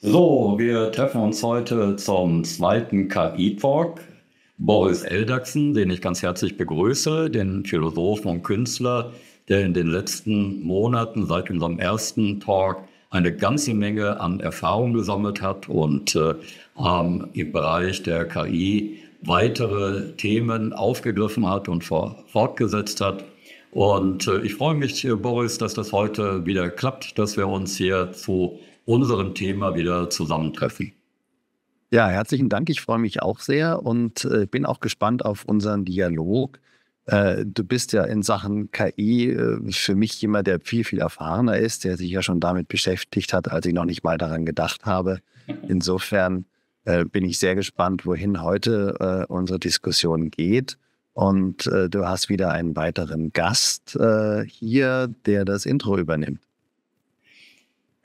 So, wir treffen uns heute zum zweiten KI-Talk. Boris Eldachsen, den ich ganz herzlich begrüße, den Philosophen und Künstler, der in den letzten Monaten seit unserem ersten Talk eine ganze Menge an Erfahrung gesammelt hat und äh, im Bereich der KI weitere Themen aufgegriffen hat und fortgesetzt hat. Und äh, ich freue mich, äh, Boris, dass das heute wieder klappt, dass wir uns hier zu unserem Thema wieder zusammentreffen. Ja, herzlichen Dank. Ich freue mich auch sehr und äh, bin auch gespannt auf unseren Dialog. Äh, du bist ja in Sachen KI äh, für mich jemand, der viel, viel erfahrener ist, der sich ja schon damit beschäftigt hat, als ich noch nicht mal daran gedacht habe. Insofern äh, bin ich sehr gespannt, wohin heute äh, unsere Diskussion geht. Und äh, du hast wieder einen weiteren Gast hier, der das Intro übernimmt.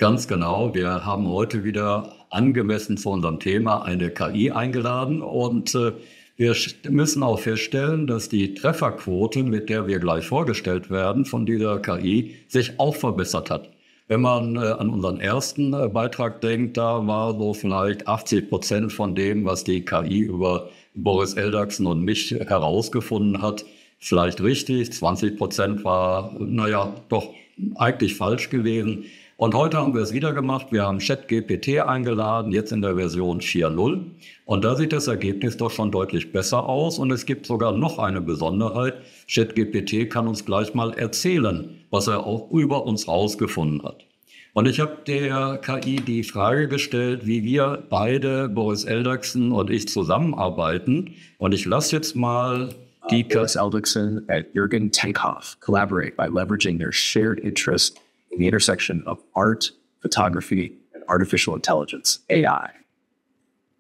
Ganz genau. Wir haben heute wieder angemessen zu unserem Thema eine KI eingeladen und äh, wir müssen auch feststellen, dass die Trefferquote, mit der wir gleich vorgestellt werden, von dieser KI sich auch verbessert hat. Wenn man äh, an unseren ersten äh, Beitrag denkt, da war so vielleicht 80 Prozent von dem, was die KI über Boris Eldaxen und mich herausgefunden hat, vielleicht richtig. 20 Prozent war, naja, doch eigentlich falsch gewesen. Und heute haben wir es wieder gemacht. Wir haben ChatGPT eingeladen, jetzt in der Version 4.0. Und da sieht das Ergebnis doch schon deutlich besser aus. Und es gibt sogar noch eine Besonderheit. ChatGPT kann uns gleich mal erzählen, was er auch über uns rausgefunden hat. Und ich habe der KI die Frage gestellt, wie wir beide, Boris Eldachsen und ich, zusammenarbeiten. Und ich lasse jetzt mal die... Uh, Boris Eldachsen and Jürgen Tankhoff collaborate by leveraging their shared interest in the intersection of art, photography, and artificial intelligence, AI.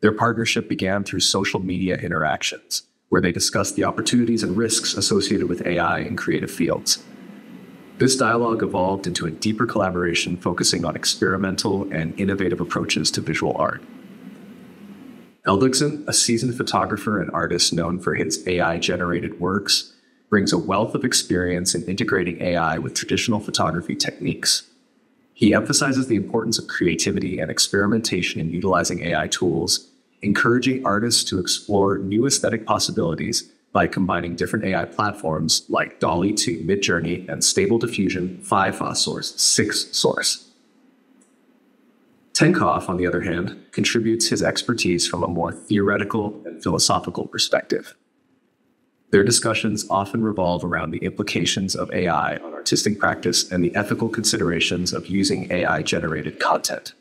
Their partnership began through social media interactions, where they discussed the opportunities and risks associated with AI in creative fields. This dialogue evolved into a deeper collaboration focusing on experimental and innovative approaches to visual art. Eldixon, a seasoned photographer and artist known for his AI generated works, brings a wealth of experience in integrating AI with traditional photography techniques. He emphasizes the importance of creativity and experimentation in utilizing AI tools, encouraging artists to explore new aesthetic possibilities by combining different AI platforms like DALL-E 2, Midjourney, and Stable Diffusion, 5 Source, 6 Source. Tenkoff, on the other hand, contributes his expertise from a more theoretical and philosophical perspective. Their discussions often revolve around the implications of AI on artistic practice and the ethical considerations of using AI generated content.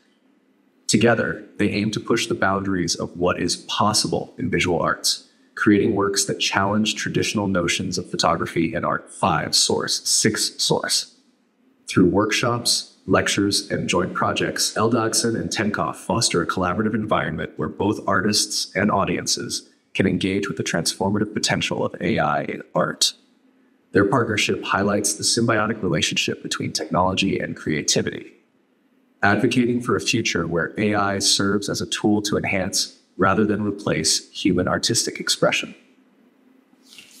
Together, they aim to push the boundaries of what is possible in visual arts, creating works that challenge traditional notions of photography and art five source, six source. Through workshops, lectures, and joint projects, Eldoxen and Tenkoff foster a collaborative environment where both artists and audiences can engage with the transformative potential of AI in art. Their partnership highlights the symbiotic relationship between technology and creativity, advocating for a future where AI serves as a tool to enhance rather than replace human artistic expression.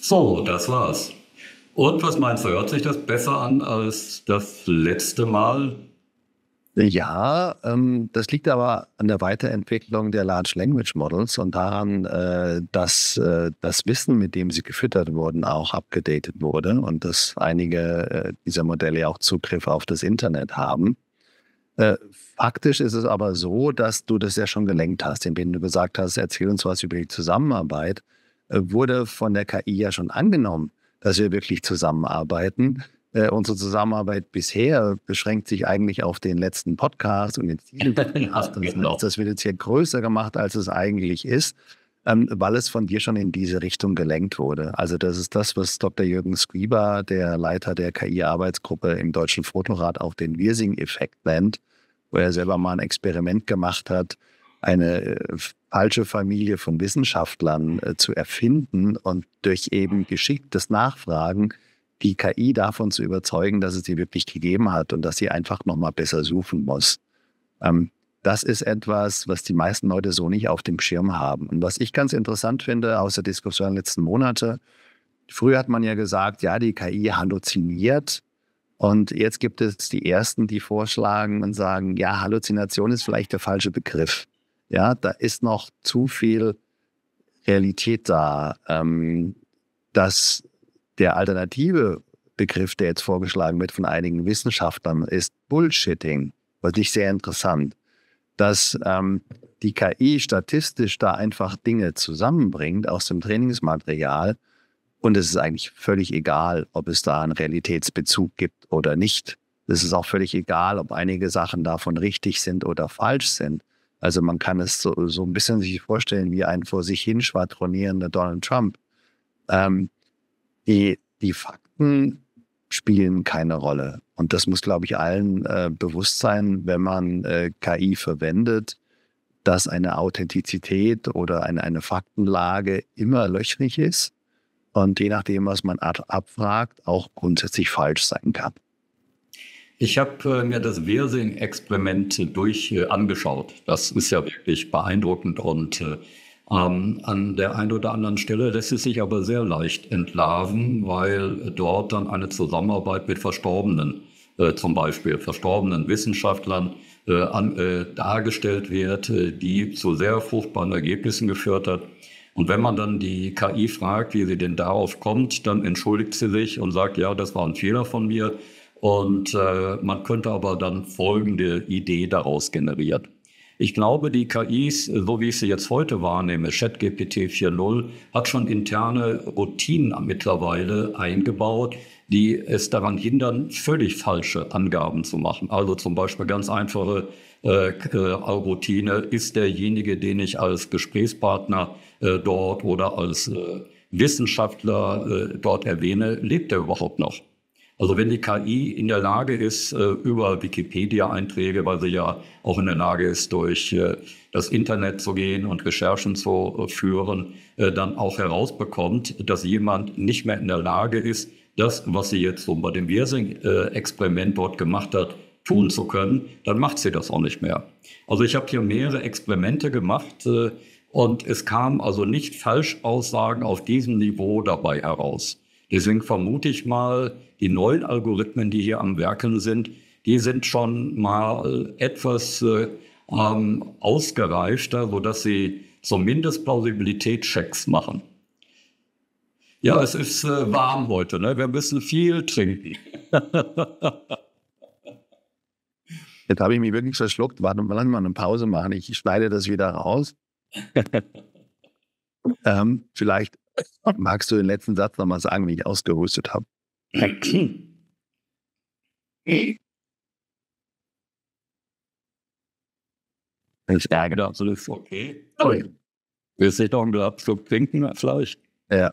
So, das war's. Und was meinst du, hört sich das besser an als das letzte Mal? Ja, ähm, das liegt aber an der Weiterentwicklung der Large Language Models und daran, äh, dass äh, das Wissen, mit dem sie gefüttert wurden, auch abgedatet wurde und dass einige äh, dieser Modelle auch Zugriff auf das Internet haben. Äh, faktisch ist es aber so, dass du das ja schon gelenkt hast, indem du gesagt hast, erzähl uns was über die Zusammenarbeit, äh, wurde von der KI ja schon angenommen, dass wir wirklich zusammenarbeiten. Äh, unsere Zusammenarbeit bisher beschränkt sich eigentlich auf den letzten Podcast und den Ziele-Podcast. genau. Das wird jetzt hier größer gemacht, als es eigentlich ist, ähm, weil es von dir schon in diese Richtung gelenkt wurde. Also das ist das, was Dr. Jürgen Skriba, der Leiter der KI-Arbeitsgruppe im Deutschen Fotorat, auch den Wirsing-Effekt nennt, wo er selber mal ein Experiment gemacht hat, eine äh, falsche Familie von Wissenschaftlern äh, zu erfinden und durch eben geschicktes Nachfragen die KI davon zu überzeugen, dass es sie wirklich gegeben hat und dass sie einfach nochmal besser suchen muss. Ähm, das ist etwas, was die meisten Leute so nicht auf dem Schirm haben. Und was ich ganz interessant finde aus der Diskussion der letzten Monate, früher hat man ja gesagt, ja, die KI halluziniert. Und jetzt gibt es die Ersten, die vorschlagen und sagen, ja, Halluzination ist vielleicht der falsche Begriff. Ja, da ist noch zu viel Realität da. Ähm, das der alternative Begriff, der jetzt vorgeschlagen wird von einigen Wissenschaftlern, ist Bullshitting. Was ich sehr interessant, dass ähm, die KI statistisch da einfach Dinge zusammenbringt aus dem Trainingsmaterial. Und es ist eigentlich völlig egal, ob es da einen Realitätsbezug gibt oder nicht. Es ist auch völlig egal, ob einige Sachen davon richtig sind oder falsch sind. Also man kann es so, so ein bisschen sich vorstellen wie ein vor sich hin schwadronierender Donald Trump. Ähm, die, die Fakten spielen keine Rolle. Und das muss, glaube ich, allen äh, bewusst sein, wenn man äh, KI verwendet, dass eine Authentizität oder eine, eine Faktenlage immer löchrig ist und je nachdem, was man abfragt, auch grundsätzlich falsch sein kann. Ich habe äh, mir das Wirsing-Experiment durch äh, angeschaut. Das ist ja wirklich beeindruckend und äh, ähm, an der einen oder anderen Stelle lässt es sich aber sehr leicht entlarven, weil dort dann eine Zusammenarbeit mit Verstorbenen, äh, zum Beispiel verstorbenen Wissenschaftlern, äh, an, äh, dargestellt wird, äh, die zu sehr fruchtbaren Ergebnissen geführt hat. Und wenn man dann die KI fragt, wie sie denn darauf kommt, dann entschuldigt sie sich und sagt, ja, das war ein Fehler von mir. Und äh, man könnte aber dann folgende Idee daraus generieren. Ich glaube, die KIs, so wie ich sie jetzt heute wahrnehme, ChatGPT 4.0, hat schon interne Routinen mittlerweile eingebaut, die es daran hindern, völlig falsche Angaben zu machen. Also zum Beispiel ganz einfache äh, äh Routine, ist derjenige, den ich als Gesprächspartner äh, dort oder als äh, Wissenschaftler äh, dort erwähne, lebt er überhaupt noch? Also wenn die KI in der Lage ist, äh, über Wikipedia-Einträge, weil sie ja auch in der Lage ist, durch äh, das Internet zu gehen und Recherchen zu äh, führen, dann auch herausbekommt, dass jemand nicht mehr in der Lage ist, das, was sie jetzt so bei dem Wirsing-Experiment dort gemacht hat, tun zu können, dann macht sie das auch nicht mehr. Also ich habe hier mehrere Experimente gemacht und es kamen also nicht Falschaussagen auf diesem Niveau dabei heraus. Deswegen vermute ich mal, die neuen Algorithmen, die hier am Werken sind, die sind schon mal etwas äh, ähm, ausgereifter, sodass sie zumindest Plausibilitätschecks machen. Ja, es ist äh, warm heute, ne? wir müssen viel trinken. Jetzt habe ich mich wirklich verschluckt. Warte mal, lass mal eine Pause machen. Ich schneide das wieder raus. ähm, vielleicht Magst du den letzten Satz nochmal sagen, wie ich ausgehustet habe? Das ärgert absolut. Okay. okay. Willst du doch einen Abschluck trinken, Fleisch? Ja.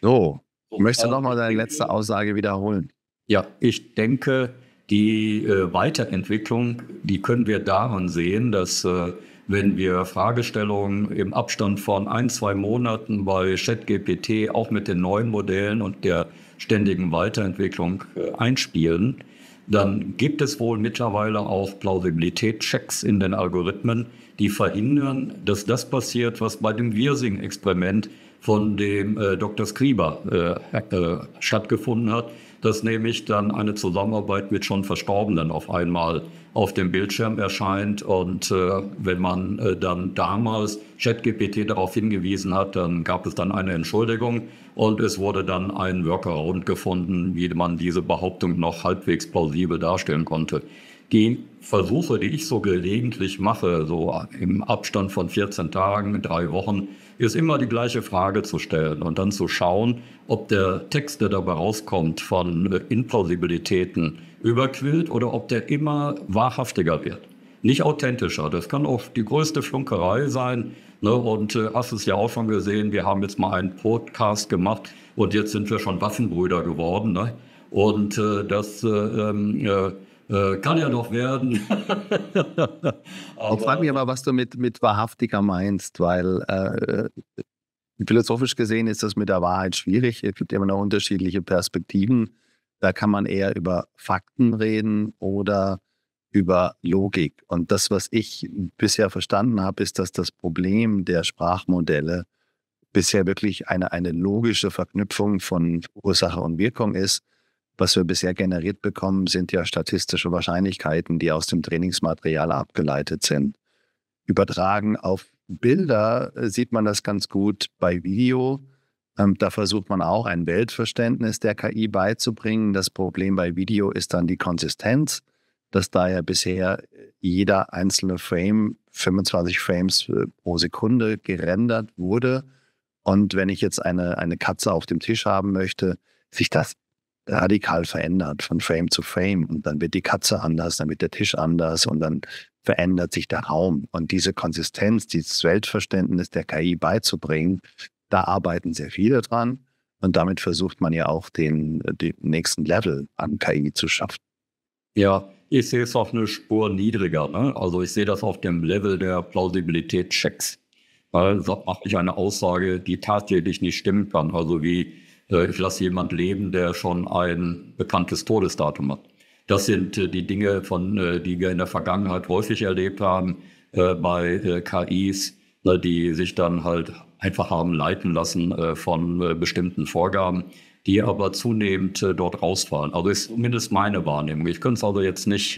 so möchtest du äh, nochmal deine letzte Aussage wiederholen? Ja, ich denke, die äh, Weiterentwicklung, die können wir daran sehen, dass äh, wenn wir Fragestellungen im Abstand von ein, zwei Monaten bei ChatGPT auch mit den neuen Modellen und der ständigen Weiterentwicklung äh, einspielen, dann gibt es wohl mittlerweile auch Plausibilitätschecks in den Algorithmen, die verhindern, dass das passiert, was bei dem Wirsing-Experiment von dem äh, Dr. Skriber äh, äh, stattgefunden hat, dass nämlich dann eine Zusammenarbeit mit schon Verstorbenen auf einmal auf dem Bildschirm erscheint. Und äh, wenn man äh, dann damals ChatGPT darauf hingewiesen hat, dann gab es dann eine Entschuldigung und es wurde dann ein Workaround gefunden, wie man diese Behauptung noch halbwegs plausibel darstellen konnte. Die Versuche, die ich so gelegentlich mache, so im Abstand von 14 Tagen, drei Wochen, ist immer die gleiche Frage zu stellen und dann zu schauen, ob der Text, der dabei rauskommt, von Implausibilitäten überquillt oder ob der immer wahrhaftiger wird. Nicht authentischer. Das kann auch die größte Flunkerei sein. Ne? Und äh, hast es ja auch schon gesehen, wir haben jetzt mal einen Podcast gemacht und jetzt sind wir schon Waffenbrüder geworden. Ne? Und äh, das äh, ähm, äh, äh, kann ja noch werden. ich frage mich aber, was du mit, mit wahrhaftiger meinst, weil äh, philosophisch gesehen ist das mit der Wahrheit schwierig. Es gibt immer noch unterschiedliche Perspektiven. Da kann man eher über Fakten reden oder über Logik. Und das, was ich bisher verstanden habe, ist, dass das Problem der Sprachmodelle bisher wirklich eine, eine logische Verknüpfung von Ursache und Wirkung ist was wir bisher generiert bekommen, sind ja statistische Wahrscheinlichkeiten, die aus dem Trainingsmaterial abgeleitet sind. Übertragen auf Bilder äh, sieht man das ganz gut bei Video. Ähm, da versucht man auch ein Weltverständnis der KI beizubringen. Das Problem bei Video ist dann die Konsistenz, dass da ja bisher äh, jeder einzelne Frame 25 Frames äh, pro Sekunde gerendert wurde. Und wenn ich jetzt eine, eine Katze auf dem Tisch haben möchte, sich das radikal verändert von Frame zu Frame und dann wird die Katze anders, dann wird der Tisch anders und dann verändert sich der Raum. Und diese Konsistenz, dieses Weltverständnis der KI beizubringen, da arbeiten sehr viele dran und damit versucht man ja auch den, den nächsten Level an KI zu schaffen. Ja, ich sehe es auf eine Spur niedriger. Ne? Also ich sehe das auf dem Level der Plausibilität-Checks. Weil dort mache ich eine Aussage, die tatsächlich nicht stimmen kann. Also wie ich lasse jemand leben, der schon ein bekanntes Todesdatum hat. Das sind äh, die Dinge, von, äh, die wir in der Vergangenheit häufig erlebt haben äh, bei KIs, ne, die sich dann halt einfach haben leiten lassen von bestimmten Vorgaben, die aber zunehmend dort rausfallen. Also ist zumindest meine Wahrnehmung. Ich könnte es also jetzt nicht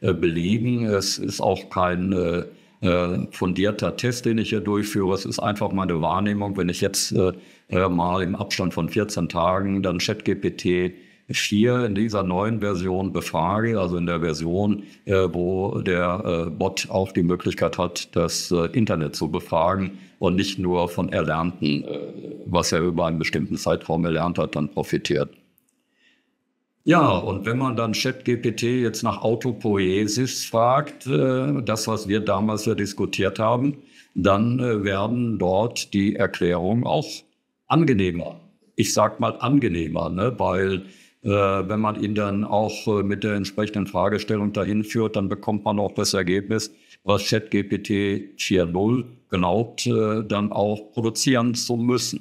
belegen. Es ist auch kein äh, fundierter Test, den ich hier durchführe. Es ist einfach meine Wahrnehmung, wenn ich jetzt äh, äh mal im Abstand von 14 Tagen dann ChatGPT 4 in dieser neuen Version befrage, also in der Version, äh, wo der äh, Bot auch die Möglichkeit hat, das äh, Internet zu befragen und nicht nur von Erlernten, äh, was er über einen bestimmten Zeitraum erlernt hat, dann profitiert. Ja, und wenn man dann ChatGPT jetzt nach Autopoiesis fragt, äh, das, was wir damals ja diskutiert haben, dann äh, werden dort die Erklärungen auch angenehmer. Ich sag mal angenehmer, ne? weil äh, wenn man ihn dann auch äh, mit der entsprechenden Fragestellung dahin führt, dann bekommt man auch das Ergebnis, was ChatGPT 4.0 glaubt, dann auch produzieren zu müssen.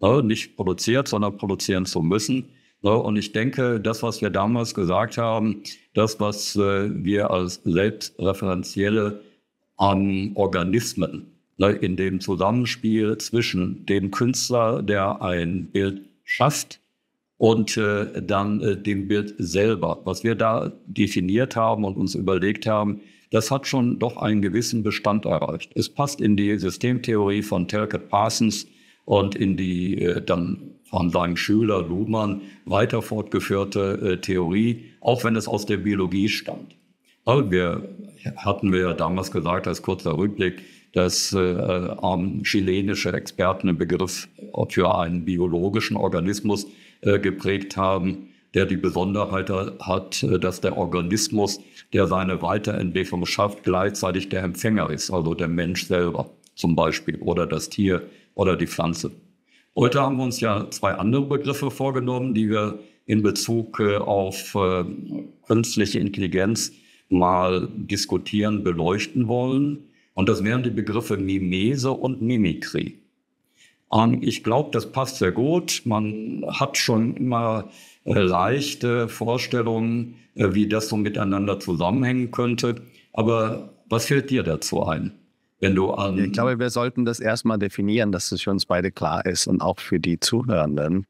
Ne? Nicht produziert, sondern produzieren zu müssen Ne? Und ich denke, das, was wir damals gesagt haben, das, was äh, wir als selbstreferenzielle an Organismen ne, in dem Zusammenspiel zwischen dem Künstler, der ein Bild schafft, und äh, dann äh, dem Bild selber. Was wir da definiert haben und uns überlegt haben, das hat schon doch einen gewissen Bestand erreicht. Es passt in die Systemtheorie von Talcott Parsons und in die dann von seinem Schüler Luhmann weiter fortgeführte äh, Theorie, auch wenn es aus der Biologie stammt. Aber wir hatten wir ja damals gesagt, als kurzer Rückblick, dass äh, äh chilenische Experten den Begriff für einen biologischen Organismus äh, geprägt haben, der die Besonderheit hat, äh, dass der Organismus, der seine Weiterentwicklung schafft, gleichzeitig der Empfänger ist, also der Mensch selber zum Beispiel oder das Tier oder die Pflanze. Heute haben wir uns ja zwei andere Begriffe vorgenommen, die wir in Bezug äh, auf äh, künstliche Intelligenz mal diskutieren, beleuchten wollen. Und das wären die Begriffe Mimese und Mimikry. Und ähm, ich glaube, das passt sehr gut. Man hat schon immer äh, leichte Vorstellungen, wie das so miteinander zusammenhängen könnte. Aber was fällt dir dazu ein? wenn du an. Ich glaube, wir sollten das erstmal definieren, dass es für uns beide klar ist und auch für die Zuhörenden.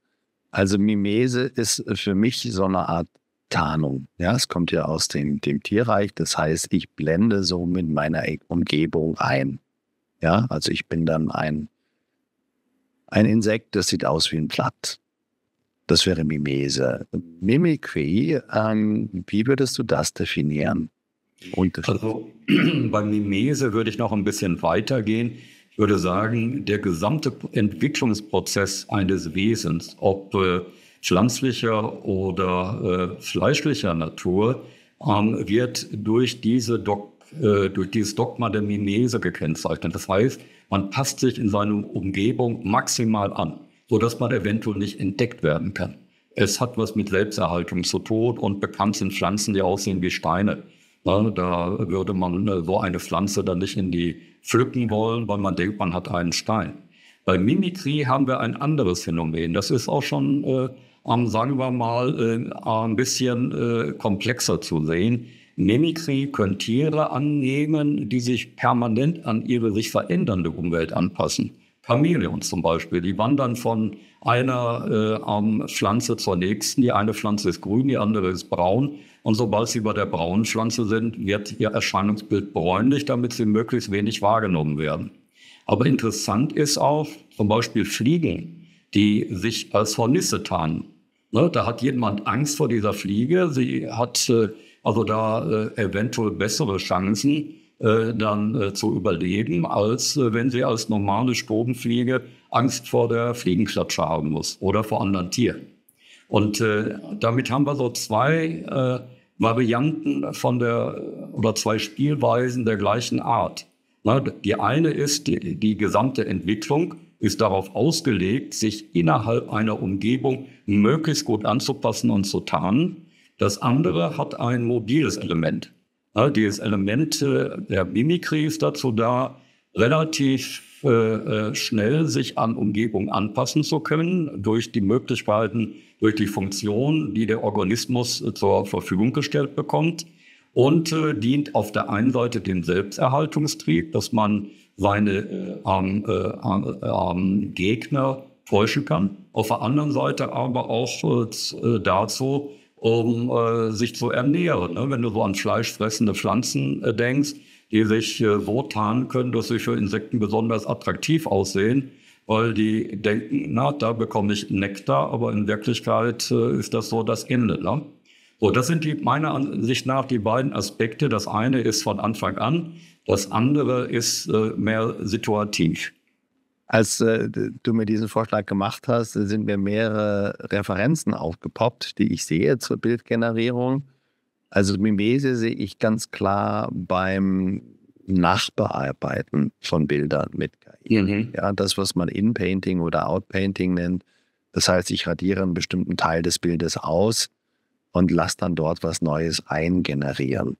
Also Mimese ist für mich so eine Art Tarnung. Ja, es kommt ja aus dem, dem Tierreich. Das heißt, ich blende so mit meiner Umgebung ein. Ja, also ich bin dann ein, ein Insekt, das sieht aus wie ein Blatt. Das wäre Mimese. Mimikry, ähm, wie würdest du das definieren? Unterschied. Also bei Mimese würde ich noch ein bisschen weitergehen. Ich würde sagen, der gesamte Entwicklungsprozess eines Wesens, ob äh, pflanzlicher oder äh, fleischlicher Natur, ähm, wird durch, diese Dok äh, durch dieses Dogma der Mimese gekennzeichnet. Das heißt, man passt sich in seine Umgebung maximal an, sodass man eventuell nicht entdeckt werden kann. Es hat was mit Selbsterhaltung zu tun und bekannt sind Pflanzen, die aussehen wie Steine. Ne, da würde man so ne, eine Pflanze dann nicht in die pflücken wollen, weil man denkt, man hat einen Stein. Bei Mimikry haben wir ein anderes Phänomen. Das ist auch schon, äh, am, sagen wir mal, äh, ein bisschen äh, komplexer zu sehen. Mimikry können Tiere annehmen, die sich permanent an ihre sich verändernde Umwelt anpassen. Chamäleons zum Beispiel, die wandern von einer äh, Pflanze zur nächsten. Die eine Pflanze ist grün, die andere ist braun. Und sobald sie über der braunen Pflanze sind, wird ihr Erscheinungsbild bräunlich, damit sie möglichst wenig wahrgenommen werden. Aber interessant ist auch zum Beispiel Fliegen, die sich als Hornisse tarnen. Ne, da hat jemand Angst vor dieser Fliege. Sie hat äh, also da äh, eventuell bessere Chancen, äh, dann äh, zu überleben, als äh, wenn sie als normale Strobenfliege Angst vor der Fliegenklatsche haben muss oder vor anderen Tieren. Und äh, damit haben wir so zwei äh, Varianten von der oder zwei Spielweisen der gleichen Art. Na, die eine ist, die, die gesamte Entwicklung ist darauf ausgelegt, sich innerhalb einer Umgebung möglichst gut anzupassen und zu tarnen. Das andere hat ein mobiles Element. Ja, dieses Element äh, der Mimikry ist dazu da, relativ äh, äh, schnell sich an Umgebung anpassen zu können durch die Möglichkeiten, durch die Funktion, die der Organismus äh, zur Verfügung gestellt bekommt und äh, dient auf der einen Seite dem Selbsterhaltungstrieb, dass man seine ähm, äh, Gegner täuschen kann, auf der anderen Seite aber auch dazu, um äh, sich zu ernähren. Ne? Wenn du so an fleischfressende Pflanzen äh, denkst, die sich äh, so tarnen können, dass sie für Insekten besonders attraktiv aussehen, weil die denken, na, da bekomme ich Nektar, aber in Wirklichkeit äh, ist das so das Ende. Ne? So, das sind die, meiner Ansicht nach die beiden Aspekte. Das eine ist von Anfang an, das andere ist äh, mehr situativ. Als äh, du mir diesen Vorschlag gemacht hast, sind mir mehrere Referenzen aufgepoppt, die ich sehe zur Bildgenerierung. Also Mimese sehe ich ganz klar beim Nachbearbeiten von Bildern mit KI. Mhm. Ja, das, was man In-Painting oder Out-Painting nennt. Das heißt, ich radiere einen bestimmten Teil des Bildes aus und lasse dann dort was Neues eingenerieren.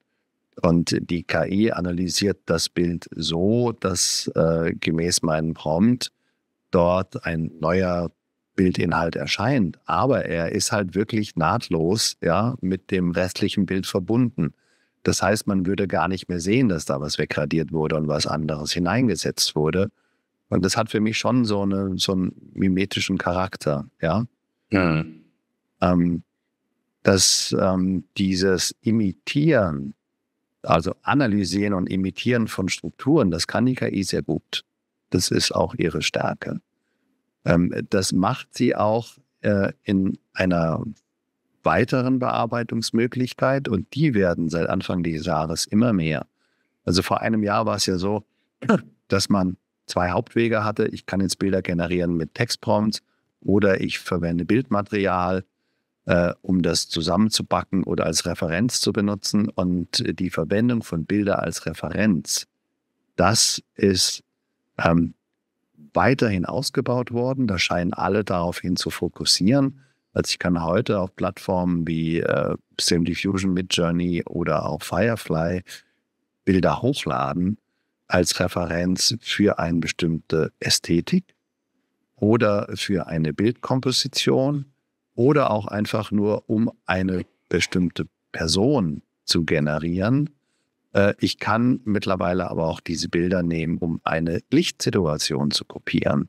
Und die KI analysiert das Bild so, dass äh, gemäß meinem Prompt dort ein neuer Bildinhalt erscheint, aber er ist halt wirklich nahtlos ja, mit dem restlichen Bild verbunden. Das heißt, man würde gar nicht mehr sehen, dass da was wegradiert wurde und was anderes hineingesetzt wurde. Und das hat für mich schon so, eine, so einen mimetischen Charakter, ja. Mhm. Ähm, dass ähm, dieses Imitieren, also Analysieren und Imitieren von Strukturen, das kann die KI sehr gut. Das ist auch ihre Stärke. Ähm, das macht sie auch äh, in einer weiteren Bearbeitungsmöglichkeit und die werden seit Anfang des Jahres immer mehr. Also vor einem Jahr war es ja so, dass man zwei Hauptwege hatte. Ich kann jetzt Bilder generieren mit Textprompts oder ich verwende Bildmaterial, äh, um das zusammenzubacken oder als Referenz zu benutzen. Und die Verwendung von Bilder als Referenz, das ist ähm, weiterhin ausgebaut worden. Da scheinen alle daraufhin zu fokussieren. Also ich kann heute auf Plattformen wie äh, Sim Diffusion, Midjourney oder auch Firefly Bilder hochladen als Referenz für eine bestimmte Ästhetik oder für eine Bildkomposition oder auch einfach nur, um eine bestimmte Person zu generieren äh, ich kann mittlerweile aber auch diese Bilder nehmen, um eine Lichtsituation zu kopieren.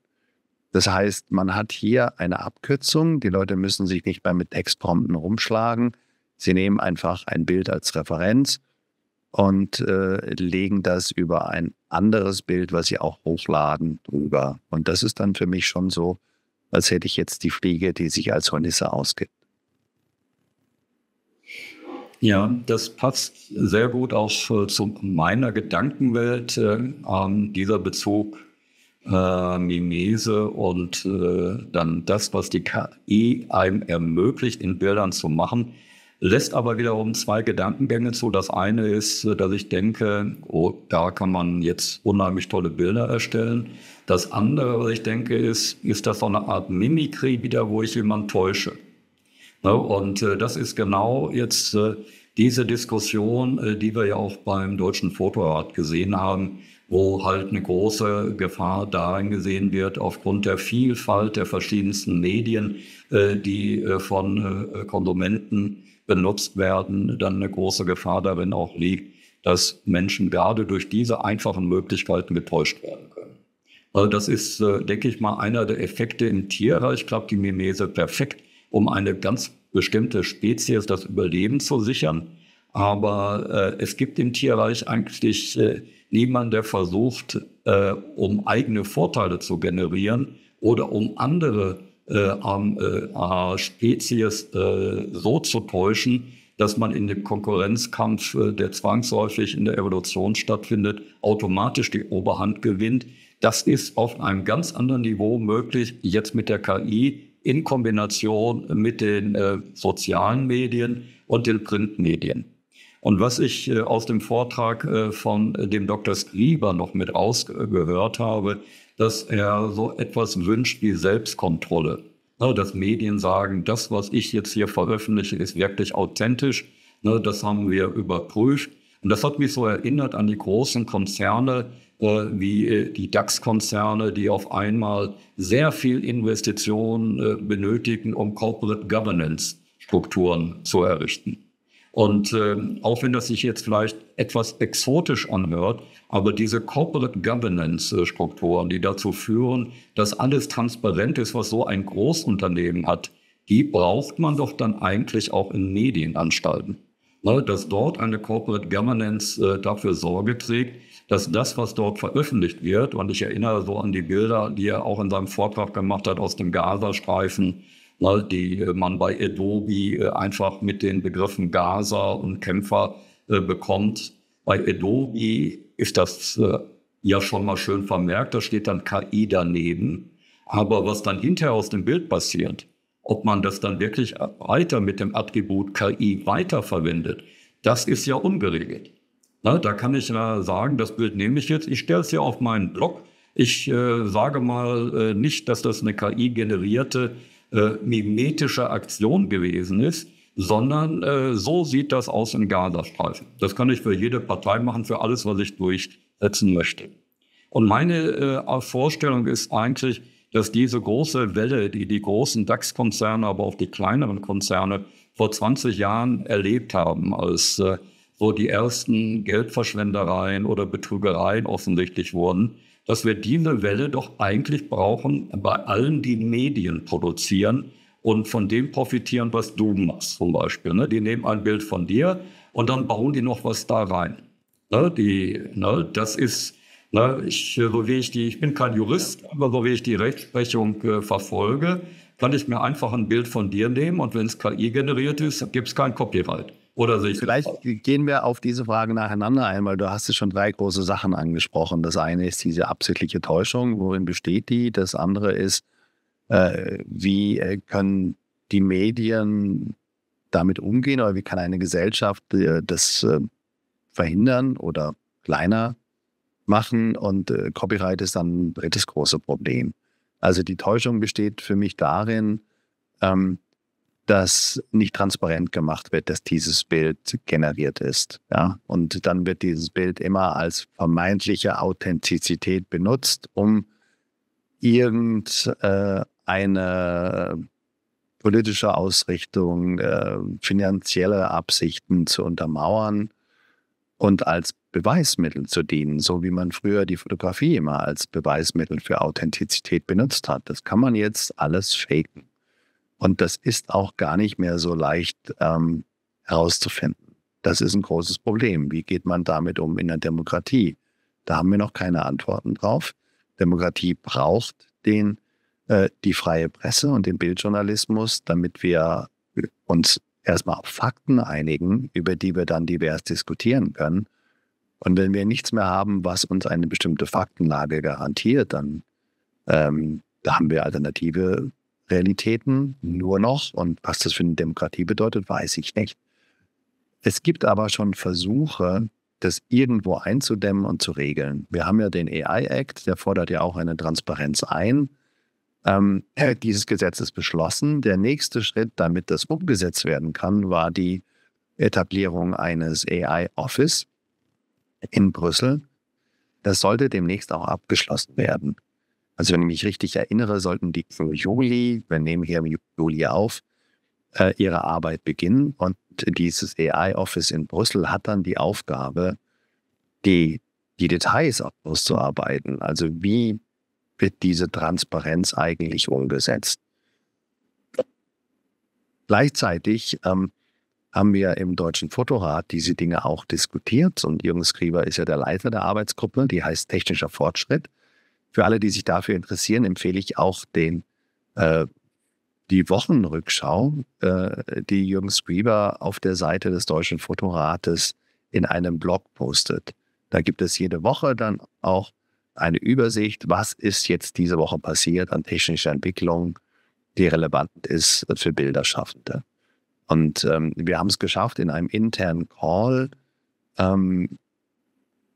Das heißt, man hat hier eine Abkürzung. Die Leute müssen sich nicht mehr mit Textprompten rumschlagen. Sie nehmen einfach ein Bild als Referenz und äh, legen das über ein anderes Bild, was sie auch hochladen, drüber. Und das ist dann für mich schon so, als hätte ich jetzt die Fliege, die sich als Hornisse ausgibt. Ja, das passt sehr gut auch äh, zu meiner Gedankenwelt, äh, ähm, dieser Bezug äh, Mimese und äh, dann das, was die KI einem ermöglicht, in Bildern zu machen, lässt aber wiederum zwei Gedankengänge zu. Das eine ist, äh, dass ich denke, oh, da kann man jetzt unheimlich tolle Bilder erstellen. Das andere, was ich denke, ist, ist das so eine Art Mimikrie wieder, wo ich jemanden täusche. Ne? Und äh, das ist genau jetzt äh, diese Diskussion, äh, die wir ja auch beim Deutschen Fotorat gesehen haben, wo halt eine große Gefahr darin gesehen wird, aufgrund der Vielfalt der verschiedensten Medien, äh, die äh, von äh, Konsumenten benutzt werden, dann eine große Gefahr darin auch liegt, dass Menschen gerade durch diese einfachen Möglichkeiten getäuscht werden können. Also das ist, äh, denke ich mal, einer der Effekte im Tierreich. Ich glaube, die Mimese perfekt um eine ganz bestimmte Spezies das Überleben zu sichern. Aber äh, es gibt im Tierreich eigentlich äh, niemanden, der versucht, äh, um eigene Vorteile zu generieren oder um andere äh, äh, Spezies äh, so zu täuschen, dass man in dem Konkurrenzkampf, der zwangsläufig in der Evolution stattfindet, automatisch die Oberhand gewinnt. Das ist auf einem ganz anderen Niveau möglich, jetzt mit der KI, in Kombination mit den äh, sozialen Medien und den Printmedien. Und was ich äh, aus dem Vortrag äh, von dem Dr. Skriber noch mit rausgehört habe, dass er so etwas wünscht wie Selbstkontrolle. Ne, dass Medien sagen, das, was ich jetzt hier veröffentliche, ist wirklich authentisch. Ne, das haben wir überprüft. Und das hat mich so erinnert an die großen Konzerne äh, wie äh, die DAX-Konzerne, die auf einmal sehr viel Investition äh, benötigen, um Corporate Governance-Strukturen zu errichten. Und äh, auch wenn das sich jetzt vielleicht etwas exotisch anhört, aber diese Corporate Governance-Strukturen, die dazu führen, dass alles transparent ist, was so ein Großunternehmen hat, die braucht man doch dann eigentlich auch in Medienanstalten. Ne, dass dort eine Corporate Governance äh, dafür Sorge trägt, dass das, was dort veröffentlicht wird, und ich erinnere so an die Bilder, die er auch in seinem Vortrag gemacht hat aus dem Gazastreifen, ne, die äh, man bei Adobe äh, einfach mit den Begriffen Gaza und Kämpfer bekommt. Bei Adobe ist das ja schon mal schön vermerkt, da steht dann KI daneben. Aber was dann hinterher aus dem Bild passiert, ob man das dann wirklich weiter mit dem Attribut KI weiterverwendet, das ist ja ungeregelt. Na, da kann ich ja sagen, das Bild nehme ich jetzt, ich stelle es ja auf meinen Blog. Ich äh, sage mal äh, nicht, dass das eine KI-generierte äh, mimetische Aktion gewesen ist, sondern äh, so sieht das aus im Gazastreifen. Das kann ich für jede Partei machen, für alles, was ich durchsetzen möchte. Und meine äh, Vorstellung ist eigentlich, dass diese große Welle, die die großen DAX-Konzerne, aber auch die kleineren Konzerne vor 20 Jahren erlebt haben, als äh, so die ersten Geldverschwendereien oder Betrügereien offensichtlich wurden, dass wir diese Welle doch eigentlich brauchen bei allen, die Medien produzieren und von dem profitieren, was du machst zum Beispiel. Ne? Die nehmen ein Bild von dir und dann bauen die noch was da rein. Ne? Die, ne? Das ist Ne, ich, äh, so wie ich die, ich bin kein Jurist, aber so wie ich die Rechtsprechung äh, verfolge, kann ich mir einfach ein Bild von dir nehmen und wenn es KI generiert ist, gibt es kein Copyright. Oder Vielleicht gehen wir auf diese Frage nacheinander ein, weil du hast es schon drei große Sachen angesprochen. Das eine ist diese absichtliche Täuschung, worin besteht die? Das andere ist, äh, wie äh, können die Medien damit umgehen oder wie kann eine Gesellschaft äh, das äh, verhindern oder kleiner machen und äh, Copyright ist dann ein drittes große Problem. Also die Täuschung besteht für mich darin, ähm, dass nicht transparent gemacht wird, dass dieses Bild generiert ist. Ja? Und dann wird dieses Bild immer als vermeintliche Authentizität benutzt, um irgendeine äh, politische Ausrichtung, äh, finanzielle Absichten zu untermauern und als Beweismittel zu dienen, so wie man früher die Fotografie immer als Beweismittel für Authentizität benutzt hat. Das kann man jetzt alles faken. Und das ist auch gar nicht mehr so leicht ähm, herauszufinden. Das ist ein großes Problem. Wie geht man damit um in der Demokratie? Da haben wir noch keine Antworten drauf. Demokratie braucht den, äh, die freie Presse und den Bildjournalismus, damit wir uns erstmal auf Fakten einigen, über die wir dann divers diskutieren können. Und wenn wir nichts mehr haben, was uns eine bestimmte Faktenlage garantiert, dann ähm, da haben wir alternative Realitäten nur noch. Und was das für eine Demokratie bedeutet, weiß ich nicht. Es gibt aber schon Versuche, das irgendwo einzudämmen und zu regeln. Wir haben ja den AI Act, der fordert ja auch eine Transparenz ein ähm, dieses Gesetz ist beschlossen. Der nächste Schritt, damit das umgesetzt werden kann, war die Etablierung eines AI-Office in Brüssel. Das sollte demnächst auch abgeschlossen werden. Also wenn ich mich richtig erinnere, sollten die für Juli, wir nehmen hier im Juli auf, äh, ihre Arbeit beginnen. Und dieses AI-Office in Brüssel hat dann die Aufgabe, die, die Details auszuarbeiten. Also wie wird diese Transparenz eigentlich umgesetzt. Gleichzeitig ähm, haben wir im Deutschen Fotorat diese Dinge auch diskutiert und Jürgen Skrieber ist ja der Leiter der Arbeitsgruppe, die heißt Technischer Fortschritt. Für alle, die sich dafür interessieren, empfehle ich auch den, äh, die Wochenrückschau, äh, die Jürgen Skrieber auf der Seite des Deutschen Fotorates in einem Blog postet. Da gibt es jede Woche dann auch eine Übersicht, was ist jetzt diese Woche passiert an technischer Entwicklung, die relevant ist für Bilderschaffende. Und ähm, wir haben es geschafft, in einem internen Call ähm,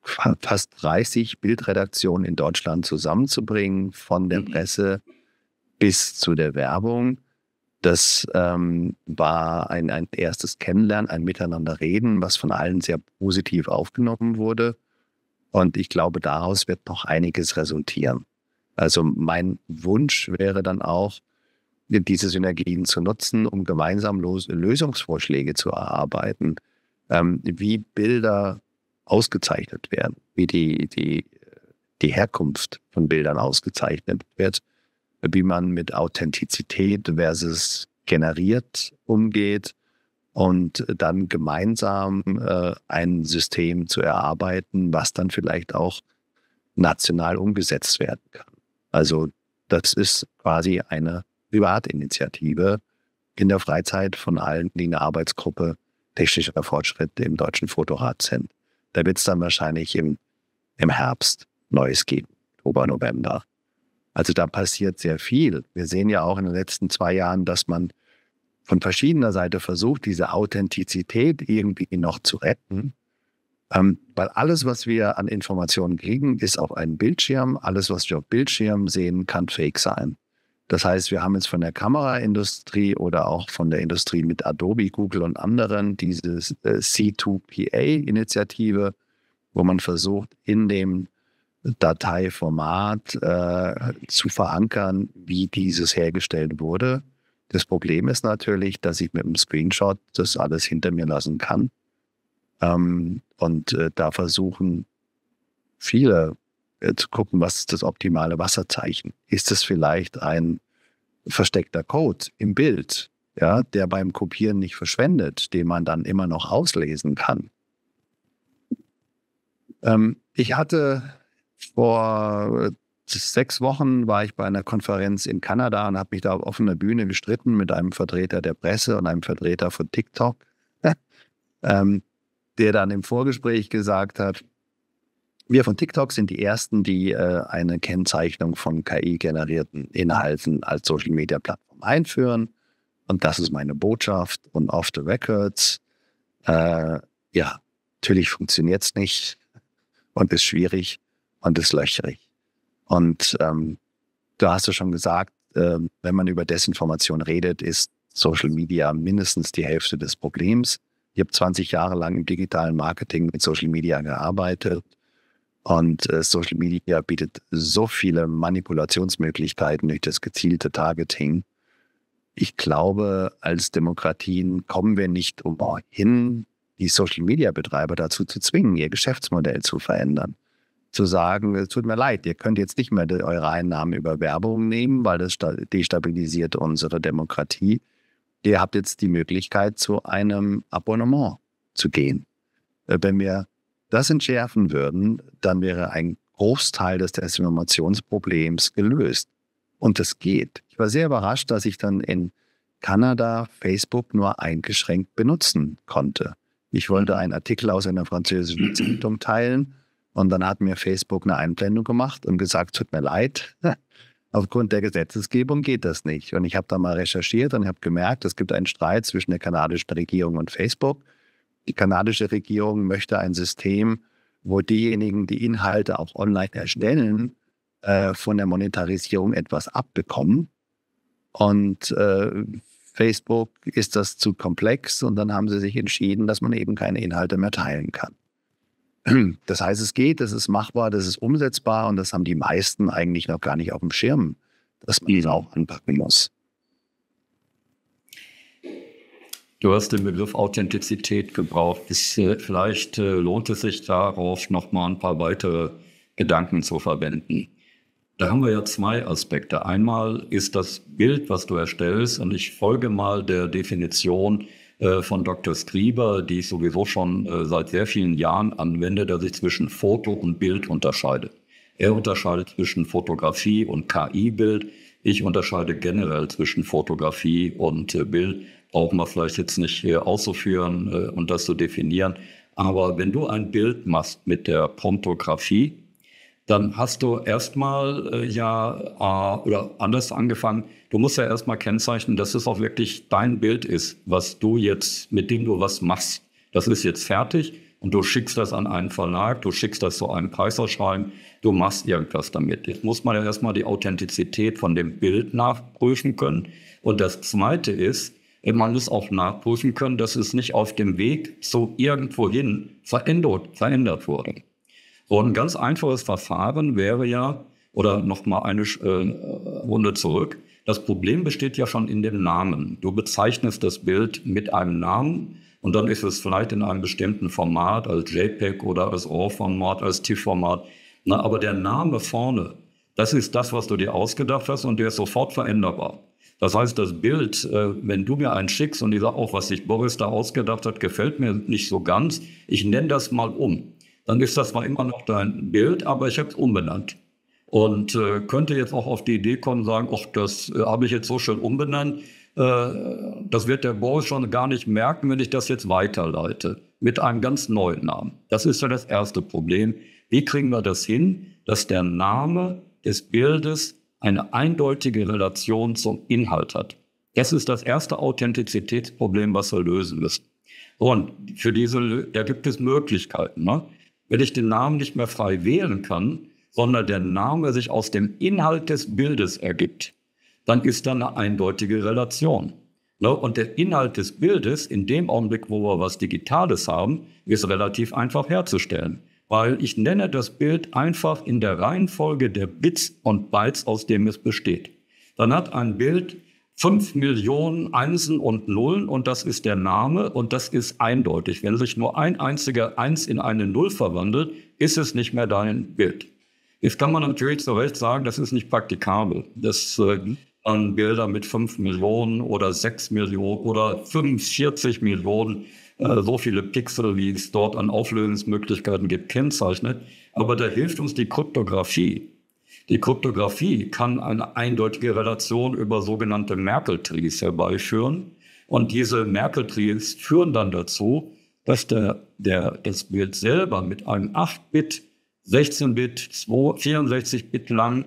fast 30 Bildredaktionen in Deutschland zusammenzubringen, von der mhm. Presse bis zu der Werbung. Das ähm, war ein, ein erstes Kennenlernen, ein Miteinanderreden, was von allen sehr positiv aufgenommen wurde. Und ich glaube, daraus wird noch einiges resultieren. Also mein Wunsch wäre dann auch, diese Synergien zu nutzen, um gemeinsam Los Lösungsvorschläge zu erarbeiten, ähm, wie Bilder ausgezeichnet werden, wie die, die, die Herkunft von Bildern ausgezeichnet wird, wie man mit Authentizität versus generiert umgeht, und dann gemeinsam äh, ein System zu erarbeiten, was dann vielleicht auch national umgesetzt werden kann. Also das ist quasi eine Privatinitiative in der Freizeit von allen, die in der Arbeitsgruppe technischer Fortschritt im Deutschen Fotorat sind. Da wird es dann wahrscheinlich im, im Herbst Neues geben, Ober November. Also da passiert sehr viel. Wir sehen ja auch in den letzten zwei Jahren, dass man von verschiedener Seite versucht, diese Authentizität irgendwie noch zu retten. Ähm, weil alles, was wir an Informationen kriegen, ist auf einem Bildschirm. Alles, was wir auf Bildschirm sehen, kann fake sein. Das heißt, wir haben jetzt von der Kameraindustrie oder auch von der Industrie mit Adobe, Google und anderen diese äh, C2PA-Initiative, wo man versucht, in dem Dateiformat äh, zu verankern, wie dieses hergestellt wurde. Das Problem ist natürlich, dass ich mit einem Screenshot das alles hinter mir lassen kann. Ähm, und äh, da versuchen viele äh, zu gucken, was ist das optimale Wasserzeichen? Ist es vielleicht ein versteckter Code im Bild, ja, der beim Kopieren nicht verschwendet, den man dann immer noch auslesen kann? Ähm, ich hatte vor äh, sechs Wochen war ich bei einer Konferenz in Kanada und habe mich da auf offener Bühne gestritten mit einem Vertreter der Presse und einem Vertreter von TikTok, ähm, der dann im Vorgespräch gesagt hat, wir von TikTok sind die Ersten, die äh, eine Kennzeichnung von KI-generierten Inhalten als Social-Media-Plattform einführen. Und das ist meine Botschaft und off the records. Äh, ja, natürlich funktioniert es nicht und ist schwierig und ist löcherig. Und ähm, du hast ja schon gesagt, äh, wenn man über Desinformation redet, ist Social Media mindestens die Hälfte des Problems. Ich habe 20 Jahre lang im digitalen Marketing mit Social Media gearbeitet und äh, Social Media bietet so viele Manipulationsmöglichkeiten durch das gezielte Targeting. Ich glaube, als Demokratien kommen wir nicht umhin, die Social Media Betreiber dazu zu zwingen, ihr Geschäftsmodell zu verändern zu sagen, es tut mir leid, ihr könnt jetzt nicht mehr eure Einnahmen über Werbung nehmen, weil das destabilisiert unsere Demokratie. Ihr habt jetzt die Möglichkeit, zu einem Abonnement zu gehen. Äh, wenn wir das entschärfen würden, dann wäre ein Großteil des Desinformationsproblems gelöst. Und das geht. Ich war sehr überrascht, dass ich dann in Kanada Facebook nur eingeschränkt benutzen konnte. Ich wollte mhm. einen Artikel aus einer französischen Zeitung teilen und dann hat mir Facebook eine Einblendung gemacht und gesagt, tut mir leid, aufgrund der Gesetzesgebung geht das nicht. Und ich habe da mal recherchiert und habe gemerkt, es gibt einen Streit zwischen der kanadischen Regierung und Facebook. Die kanadische Regierung möchte ein System, wo diejenigen, die Inhalte auch online erstellen, äh, von der Monetarisierung etwas abbekommen. Und äh, Facebook ist das zu komplex und dann haben sie sich entschieden, dass man eben keine Inhalte mehr teilen kann. Das heißt, es geht, das ist machbar, das ist umsetzbar und das haben die meisten eigentlich noch gar nicht auf dem Schirm, dass man ihn auch anpacken muss. Du hast den Begriff Authentizität gebraucht. Äh, vielleicht äh, lohnt es sich darauf, noch mal ein paar weitere Gedanken zu verwenden. Da haben wir ja zwei Aspekte. Einmal ist das Bild, was du erstellst, und ich folge mal der Definition, äh, von Dr. Skrieber, die ich sowieso schon äh, seit sehr vielen Jahren anwende, dass ich zwischen Foto und Bild unterscheide. Er unterscheidet zwischen Fotografie und KI-Bild. Ich unterscheide generell zwischen Fotografie und äh, Bild. Brauchen wir vielleicht jetzt nicht hier auszuführen und das zu definieren. Aber wenn du ein Bild machst mit der Promptografie, dann hast du erstmal äh, ja, äh, oder anders angefangen, du musst ja erstmal kennzeichnen, dass es auch wirklich dein Bild ist, was du jetzt, mit dem du was machst. Das ist jetzt fertig und du schickst das an einen Verlag, du schickst das zu einem Preisausschreiben, du machst irgendwas damit. Jetzt muss man ja erstmal die Authentizität von dem Bild nachprüfen können. Und das Zweite ist, äh, man muss auch nachprüfen können, dass es nicht auf dem Weg so irgendwohin verändert, verändert wurde. Und ein ganz einfaches Verfahren wäre ja, oder nochmal eine äh, Runde zurück, das Problem besteht ja schon in dem Namen. Du bezeichnest das Bild mit einem Namen und dann ist es vielleicht in einem bestimmten Format, als JPEG oder als RAW-Format, als TIFF-Format. Aber der Name vorne, das ist das, was du dir ausgedacht hast und der ist sofort veränderbar. Das heißt, das Bild, äh, wenn du mir einen schickst und ich sage, auch oh, was sich Boris da ausgedacht hat, gefällt mir nicht so ganz, ich nenne das mal um dann ist das zwar immer noch dein Bild, aber ich habe es umbenannt. Und äh, könnte jetzt auch auf die Idee kommen, sagen, ach, das äh, habe ich jetzt so schön umbenannt, äh, das wird der Boris schon gar nicht merken, wenn ich das jetzt weiterleite mit einem ganz neuen Namen. Das ist ja das erste Problem. Wie kriegen wir das hin, dass der Name des Bildes eine eindeutige Relation zum Inhalt hat? Das ist das erste Authentizitätsproblem, was wir lösen müssen. Und für diese, da gibt es Möglichkeiten. Ne? wenn ich den Namen nicht mehr frei wählen kann, sondern der Name sich aus dem Inhalt des Bildes ergibt, dann ist da eine eindeutige Relation. Ne? Und der Inhalt des Bildes, in dem Augenblick, wo wir was Digitales haben, ist relativ einfach herzustellen. Weil ich nenne das Bild einfach in der Reihenfolge der Bits und Bytes, aus dem es besteht. Dann hat ein Bild 5 Millionen Einsen und Nullen und das ist der Name und das ist eindeutig. Wenn sich nur ein einziger Eins in eine Null verwandelt, ist es nicht mehr dein Bild. Jetzt kann man natürlich zu Recht sagen, das ist nicht praktikabel. Das äh, Bilder mit 5 Millionen oder 6 Millionen oder 45 Millionen, äh, so viele Pixel, wie es dort an Auflösungsmöglichkeiten gibt, kennzeichnet. Aber da hilft uns die Kryptographie. Die Kryptographie kann eine eindeutige Relation über sogenannte Merkle-Trees herbeiführen. Und diese Merkle-Trees führen dann dazu, dass der, der, das Bild selber mit einem 8-Bit, 16-Bit, 64-Bit lang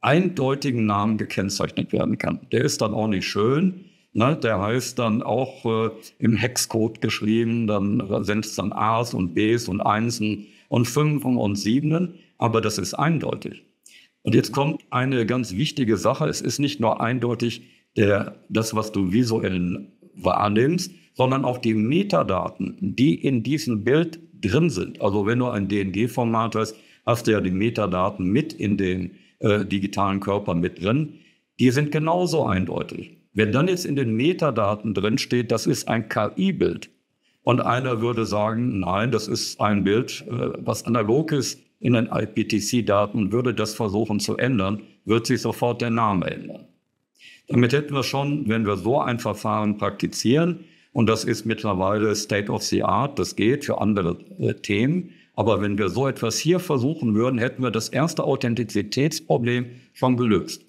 eindeutigen Namen gekennzeichnet werden kann. Der ist dann auch nicht schön. Ne? Der heißt dann auch äh, im Hexcode geschrieben, dann sind es dann A's und B's und Einsen und Fünfen und Siebenen, aber das ist eindeutig. Und jetzt kommt eine ganz wichtige Sache. Es ist nicht nur eindeutig der, das, was du visuell wahrnimmst, sondern auch die Metadaten, die in diesem Bild drin sind. Also wenn du ein DNG-Format hast, hast du ja die Metadaten mit in den äh, digitalen Körper mit drin. Die sind genauso eindeutig. Wenn dann jetzt in den Metadaten drin steht, das ist ein KI-Bild und einer würde sagen, nein, das ist ein Bild, äh, was analog ist, in den IPTC-Daten, würde das versuchen zu ändern, wird sich sofort der Name ändern. Damit hätten wir schon, wenn wir so ein Verfahren praktizieren, und das ist mittlerweile State of the Art, das geht für andere äh, Themen, aber wenn wir so etwas hier versuchen würden, hätten wir das erste Authentizitätsproblem schon gelöst.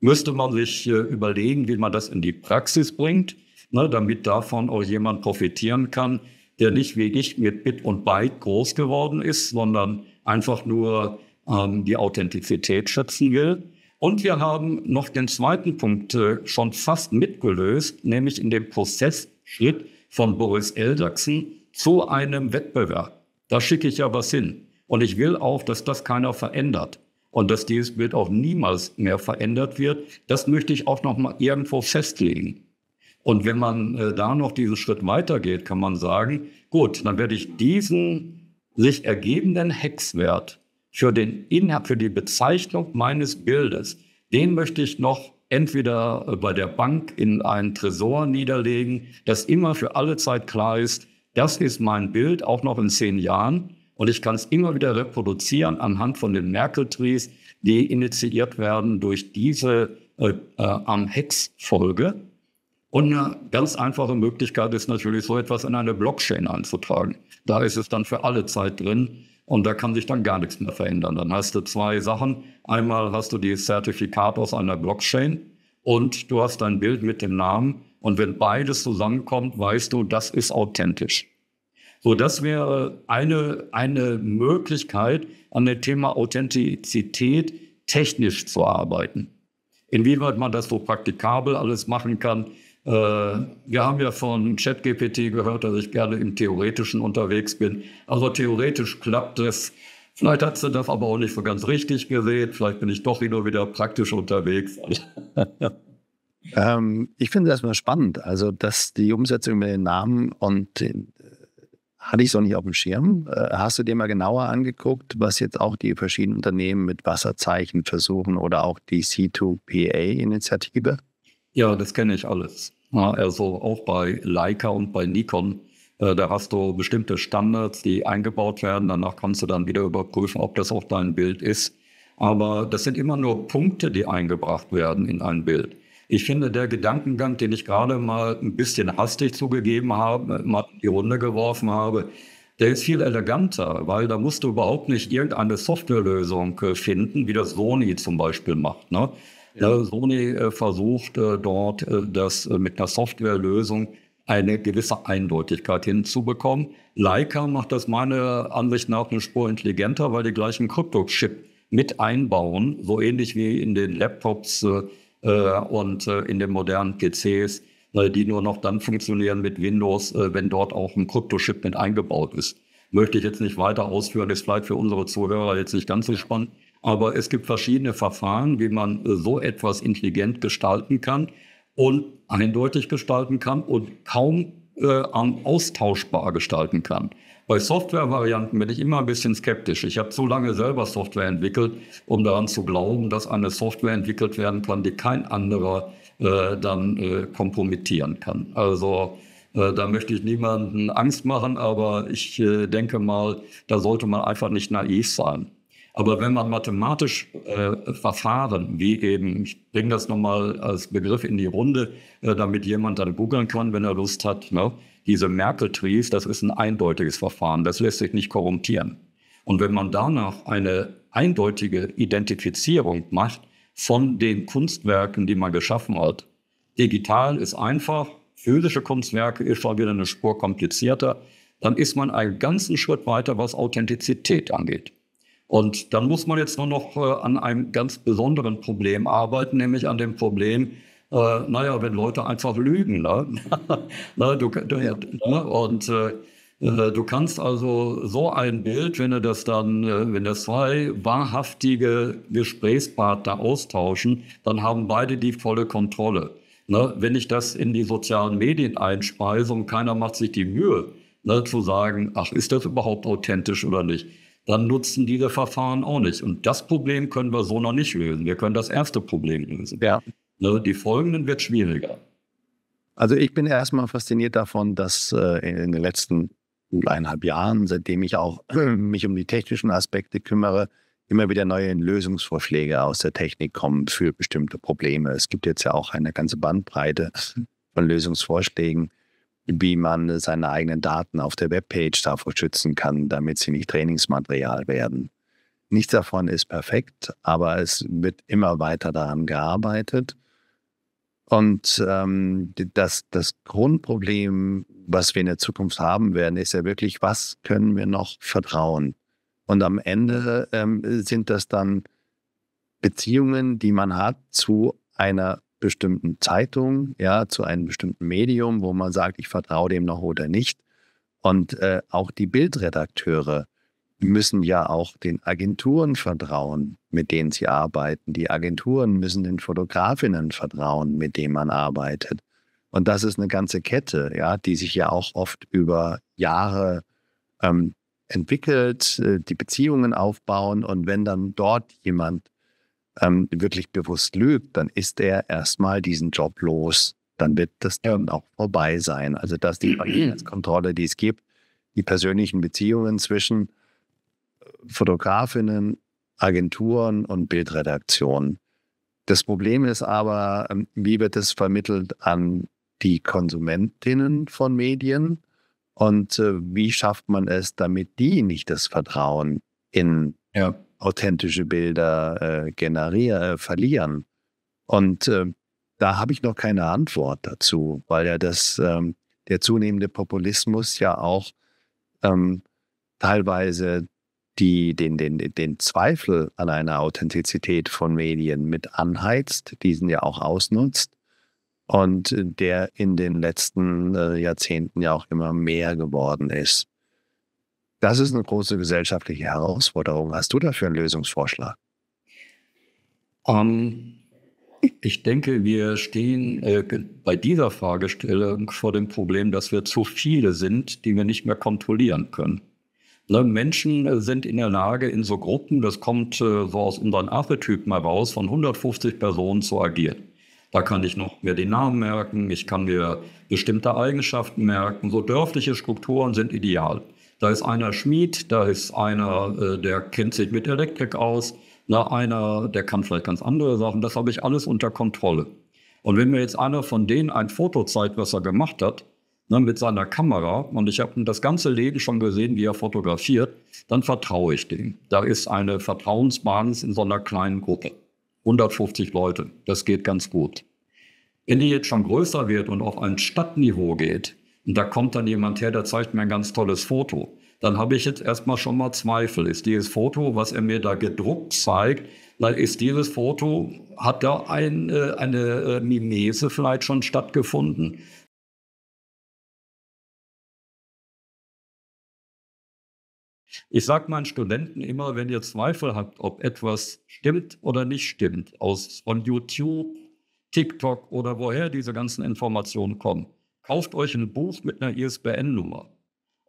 Müsste man sich äh, überlegen, wie man das in die Praxis bringt, ne, damit davon auch jemand profitieren kann, der nicht wie ich mit Bit und Byte groß geworden ist, sondern einfach nur ähm, die Authentizität schätzen will. Und wir haben noch den zweiten Punkt äh, schon fast mitgelöst, nämlich in dem Prozessschritt von Boris Eldachsen zu einem Wettbewerb. Da schicke ich ja was hin. Und ich will auch, dass das keiner verändert und dass dieses Bild auch niemals mehr verändert wird. Das möchte ich auch noch mal irgendwo festlegen. Und wenn man äh, da noch diesen Schritt weitergeht, kann man sagen, gut, dann werde ich diesen sich ergebenden Hexwert für, den Inhalt, für die Bezeichnung meines Bildes, den möchte ich noch entweder äh, bei der Bank in einen Tresor niederlegen, dass immer für alle Zeit klar ist, das ist mein Bild, auch noch in zehn Jahren. Und ich kann es immer wieder reproduzieren anhand von den Merkel-Trees, die initiiert werden durch diese äh, äh, am Hex-Folge. Und eine ganz einfache Möglichkeit ist natürlich, so etwas in eine Blockchain einzutragen. Da ist es dann für alle Zeit drin und da kann sich dann gar nichts mehr verändern. Dann hast du zwei Sachen. Einmal hast du die Zertifikat aus einer Blockchain und du hast dein Bild mit dem Namen. Und wenn beides zusammenkommt, weißt du, das ist authentisch. So, das wäre eine, eine Möglichkeit, an dem Thema Authentizität technisch zu arbeiten. Inwieweit man das so praktikabel alles machen kann, äh, wir haben ja von ChatGPT gehört, dass ich gerne im Theoretischen unterwegs bin. Also theoretisch klappt es. Vielleicht hat sie das aber auch nicht so ganz richtig gesehen. Vielleicht bin ich doch wieder, wieder praktisch unterwegs. ähm, ich finde das mal spannend. Also, dass die Umsetzung mit den Namen und den, äh, hatte ich so nicht auf dem Schirm. Äh, hast du dir mal genauer angeguckt, was jetzt auch die verschiedenen Unternehmen mit Wasserzeichen versuchen oder auch die C2PA-Initiative? Ja, das kenne ich alles. Also auch bei Leica und bei Nikon. Äh, da hast du bestimmte Standards, die eingebaut werden. Danach kannst du dann wieder überprüfen, ob das auch dein Bild ist. Aber das sind immer nur Punkte, die eingebracht werden in ein Bild. Ich finde, der Gedankengang, den ich gerade mal ein bisschen hastig zugegeben habe, äh, mal in die Runde geworfen habe, der ist viel eleganter, weil da musst du überhaupt nicht irgendeine Softwarelösung äh, finden, wie das Sony zum Beispiel macht. Ne? Ja. Äh, Sony äh, versucht äh, dort, das mit einer Softwarelösung eine gewisse Eindeutigkeit hinzubekommen. Leica macht das meiner Ansicht nach eine Spur intelligenter, weil die gleichen Kryptochip mit einbauen, so ähnlich wie in den Laptops und in den modernen PCs, die nur noch dann funktionieren mit Windows, wenn dort auch ein Kryptochip mit eingebaut ist möchte ich jetzt nicht weiter ausführen, ist vielleicht für unsere Zuhörer jetzt nicht ganz so spannend. Aber es gibt verschiedene Verfahren, wie man so etwas intelligent gestalten kann und eindeutig gestalten kann und kaum äh, austauschbar gestalten kann. Bei Softwarevarianten bin ich immer ein bisschen skeptisch. Ich habe zu lange selber Software entwickelt, um daran zu glauben, dass eine Software entwickelt werden kann, die kein anderer äh, dann äh, kompromittieren kann. Also äh, da möchte ich niemanden Angst machen, aber ich äh, denke mal, da sollte man einfach nicht naiv sein. Aber wenn man mathematisch äh, Verfahren, wie eben, ich bringe das nochmal als Begriff in die Runde, äh, damit jemand dann googeln kann, wenn er Lust hat, ne? diese Merkel-Trees, das ist ein eindeutiges Verfahren, das lässt sich nicht korrumpieren. Und wenn man danach eine eindeutige Identifizierung macht von den Kunstwerken, die man geschaffen hat, digital ist einfach, physische Kunstwerke ist schon wieder eine Spur komplizierter, dann ist man einen ganzen Schritt weiter, was Authentizität angeht. Und dann muss man jetzt nur noch äh, an einem ganz besonderen Problem arbeiten, nämlich an dem Problem, äh, naja, wenn Leute einfach lügen. Ne? Na, du, du, ne? Und äh, äh, du kannst also so ein Bild, wenn du das dann, äh, wenn das zwei wahrhaftige Gesprächspartner austauschen, dann haben beide die volle Kontrolle. Ne? Wenn ich das in die sozialen Medien einspeise und keiner macht sich die Mühe, ne, zu sagen, ach, ist das überhaupt authentisch oder nicht? dann nutzen diese Verfahren auch nicht. Und das Problem können wir so noch nicht lösen. Wir können das erste Problem lösen. Ja. Ne, die folgenden wird schwieriger. Also ich bin erstmal fasziniert davon, dass äh, in den letzten eineinhalb Jahren, seitdem ich auch mich um die technischen Aspekte kümmere, immer wieder neue Lösungsvorschläge aus der Technik kommen für bestimmte Probleme. Es gibt jetzt ja auch eine ganze Bandbreite von Lösungsvorschlägen wie man seine eigenen Daten auf der Webpage davor schützen kann, damit sie nicht Trainingsmaterial werden. Nichts davon ist perfekt, aber es wird immer weiter daran gearbeitet. Und ähm, das, das Grundproblem, was wir in der Zukunft haben werden, ist ja wirklich, was können wir noch vertrauen? Und am Ende ähm, sind das dann Beziehungen, die man hat zu einer bestimmten Zeitung, ja, zu einem bestimmten Medium, wo man sagt, ich vertraue dem noch oder nicht. Und äh, auch die Bildredakteure müssen ja auch den Agenturen vertrauen, mit denen sie arbeiten. Die Agenturen müssen den Fotografinnen vertrauen, mit denen man arbeitet. Und das ist eine ganze Kette, ja, die sich ja auch oft über Jahre ähm, entwickelt, äh, die Beziehungen aufbauen. Und wenn dann dort jemand ähm, wirklich bewusst lügt, dann ist er erstmal diesen Job los. Dann wird das dann auch vorbei sein. Also dass die Qualitätskontrolle, die es gibt, die persönlichen Beziehungen zwischen äh, Fotografinnen, Agenturen und Bildredaktionen. Das Problem ist aber, ähm, wie wird es vermittelt an die Konsumentinnen von Medien und äh, wie schafft man es, damit die nicht das Vertrauen in ja authentische Bilder äh, generieren, äh, verlieren. Und äh, da habe ich noch keine Antwort dazu, weil ja das, ähm, der zunehmende Populismus ja auch ähm, teilweise die, den, den, den Zweifel an einer Authentizität von Medien mit anheizt, diesen ja auch ausnutzt und der in den letzten äh, Jahrzehnten ja auch immer mehr geworden ist. Das ist eine große gesellschaftliche Herausforderung. Hast du dafür einen Lösungsvorschlag? Um, ähm, ich denke, wir stehen äh, bei dieser Fragestellung vor dem Problem, dass wir zu viele sind, die wir nicht mehr kontrollieren können. Ne, Menschen äh, sind in der Lage, in so Gruppen, das kommt äh, so aus unseren Archetypen heraus, von 150 Personen zu agieren. Da kann ich noch mehr den Namen merken, ich kann mir bestimmte Eigenschaften merken. So dörfliche Strukturen sind ideal. Da ist einer Schmied, da ist einer, äh, der kennt sich mit Elektrik aus, da einer, der kann vielleicht ganz andere Sachen. Das habe ich alles unter Kontrolle. Und wenn mir jetzt einer von denen ein Foto zeigt, was er gemacht hat, ne, mit seiner Kamera, und ich habe das ganze Leben schon gesehen, wie er fotografiert, dann vertraue ich dem. Da ist eine Vertrauensbasis in so einer kleinen Gruppe. 150 Leute, das geht ganz gut. Wenn die jetzt schon größer wird und auf ein Stadtniveau geht, und da kommt dann jemand her, der zeigt mir ein ganz tolles Foto. Dann habe ich jetzt erstmal schon mal Zweifel. Ist dieses Foto, was er mir da gedruckt zeigt, ist dieses Foto, hat da ein, äh, eine äh, Mimese vielleicht schon stattgefunden? Ich sage meinen Studenten immer, wenn ihr Zweifel habt, ob etwas stimmt oder nicht stimmt, aus, von YouTube, TikTok oder woher diese ganzen Informationen kommen, kauft euch ein Buch mit einer ISBN-Nummer.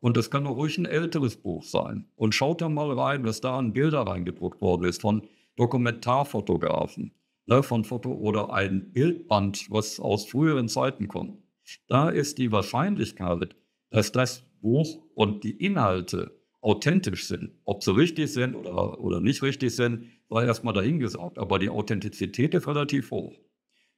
Und das kann auch ruhig ein älteres Buch sein. Und schaut da mal rein, was da an Bilder reingedruckt worden ist von Dokumentarfotografen. Ne, von Foto oder ein Bildband, was aus früheren Zeiten kommt. Da ist die Wahrscheinlichkeit, dass das Buch und die Inhalte authentisch sind. Ob sie richtig sind oder, oder nicht richtig sind, sei erstmal dahingesagt. Aber die Authentizität ist relativ hoch.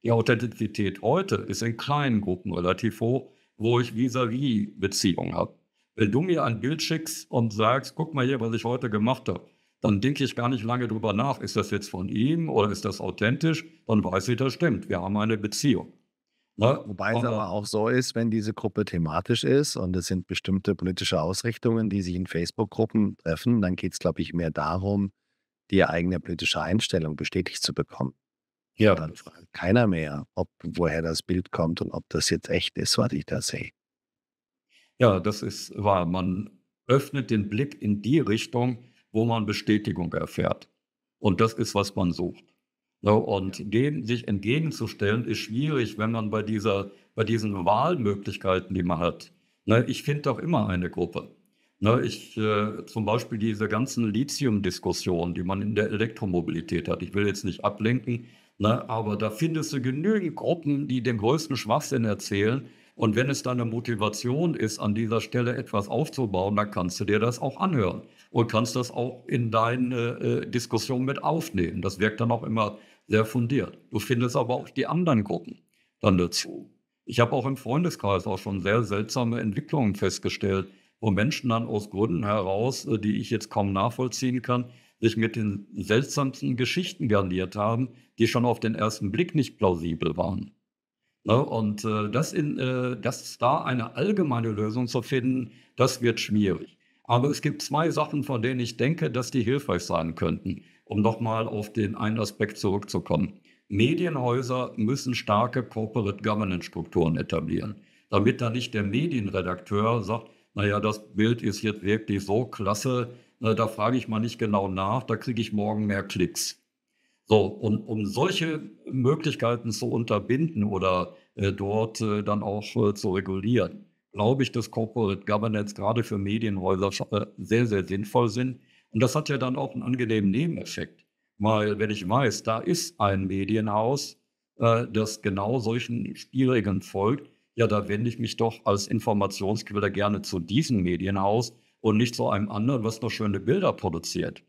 Die Authentizität heute ist in kleinen Gruppen relativ hoch, wo ich vis-à-vis Beziehungen habe. Wenn du mir ein Bild schickst und sagst, guck mal hier, was ich heute gemacht habe, dann denke ich gar nicht lange drüber nach, ist das jetzt von ihm oder ist das authentisch, dann weiß ich, das stimmt. Wir haben eine Beziehung. Ne? Wobei es aber auch so ist, wenn diese Gruppe thematisch ist und es sind bestimmte politische Ausrichtungen, die sich in Facebook-Gruppen treffen, dann geht es, glaube ich, mehr darum, die eigene politische Einstellung bestätigt zu bekommen. Ja. dann fragt keiner mehr, ob woher das Bild kommt und ob das jetzt echt ist, was ich da sehe. Ja, das ist wahr. Man öffnet den Blick in die Richtung, wo man Bestätigung erfährt. Und das ist, was man sucht. und dem sich entgegenzustellen, ist schwierig, wenn man bei, dieser, bei diesen Wahlmöglichkeiten, die man hat, ne, ich finde doch immer eine Gruppe. Ne, ich, äh, zum Beispiel diese ganzen Lithium-Diskussionen, die man in der Elektromobilität hat. Ich will jetzt nicht ablenken, Ne? Aber da findest du genügend Gruppen, die den größten Schwachsinn erzählen. Und wenn es deine Motivation ist, an dieser Stelle etwas aufzubauen, dann kannst du dir das auch anhören und kannst das auch in deine äh, Diskussion mit aufnehmen. Das wirkt dann auch immer sehr fundiert. Du findest aber auch die anderen Gruppen dann dazu. Ich habe auch im Freundeskreis auch schon sehr seltsame Entwicklungen festgestellt, wo Menschen dann aus Gründen heraus, äh, die ich jetzt kaum nachvollziehen kann, sich mit den seltsamsten Geschichten garniert haben, die schon auf den ersten Blick nicht plausibel waren. Und äh, das, in, äh, da eine allgemeine Lösung zu finden, das wird schwierig. Aber es gibt zwei Sachen, von denen ich denke, dass die hilfreich sein könnten, um nochmal auf den einen Aspekt zurückzukommen. Medienhäuser müssen starke Corporate Governance Strukturen etablieren, damit da nicht der Medienredakteur sagt, naja, das Bild ist jetzt wirklich so klasse, Ne, da frage ich mal nicht genau nach, da kriege ich morgen mehr Klicks. So, und um solche Möglichkeiten zu unterbinden oder äh, dort äh, dann auch äh, zu regulieren, glaube ich, dass Corporate Governance gerade für Medienhäuser äh, sehr, sehr sinnvoll sind. Und das hat ja dann auch einen angenehmen Nebeneffekt, weil wenn ich weiß, da ist ein Medienhaus, äh, das genau solchen Spielregeln folgt, ja, da wende ich mich doch als Informationsquelle gerne zu diesem Medienhaus, und nicht zu einem anderen, was noch schöne Bilder produziert.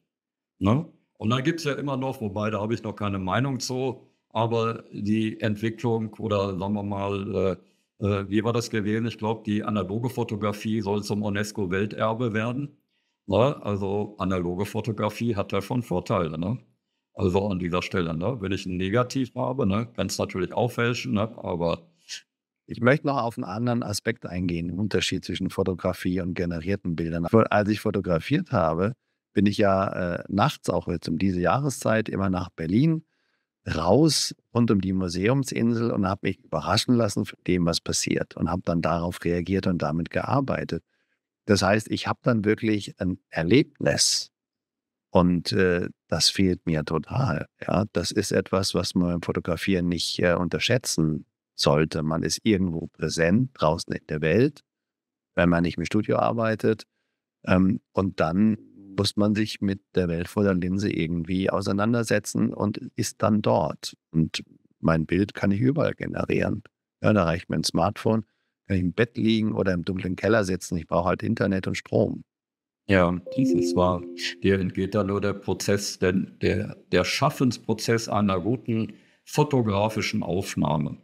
Ne? Und dann gibt es ja immer noch, wobei da habe ich noch keine Meinung zu, aber die Entwicklung oder sagen wir mal, äh, äh wie war das gewesen? Ich glaube, die analoge Fotografie soll zum UNESCO-Welterbe werden. Ne? Also analoge Fotografie hat ja schon Vorteile. Ne? Also an dieser Stelle, ne? wenn ich ein Negativ habe, ne? kann es natürlich auffälschen, ne? aber ich möchte noch auf einen anderen Aspekt eingehen, den Unterschied zwischen Fotografie und generierten Bildern. Als ich fotografiert habe, bin ich ja äh, nachts, auch jetzt um diese Jahreszeit, immer nach Berlin raus rund um die Museumsinsel und habe mich überraschen lassen von dem, was passiert und habe dann darauf reagiert und damit gearbeitet. Das heißt, ich habe dann wirklich ein Erlebnis und äh, das fehlt mir total. Ja, das ist etwas, was man beim Fotografieren nicht äh, unterschätzen sollte. Man ist irgendwo präsent draußen in der Welt, wenn man nicht im Studio arbeitet. Ähm, und dann muss man sich mit der Welt vor der Linse irgendwie auseinandersetzen und ist dann dort. Und mein Bild kann ich überall generieren. Ja, da reicht mir ein Smartphone, kann ich im Bett liegen oder im dunklen Keller sitzen. Ich brauche halt Internet und Strom. Ja, das ist wahr. Dir entgeht da nur der Prozess, der, der, der Schaffensprozess einer guten fotografischen Aufnahme.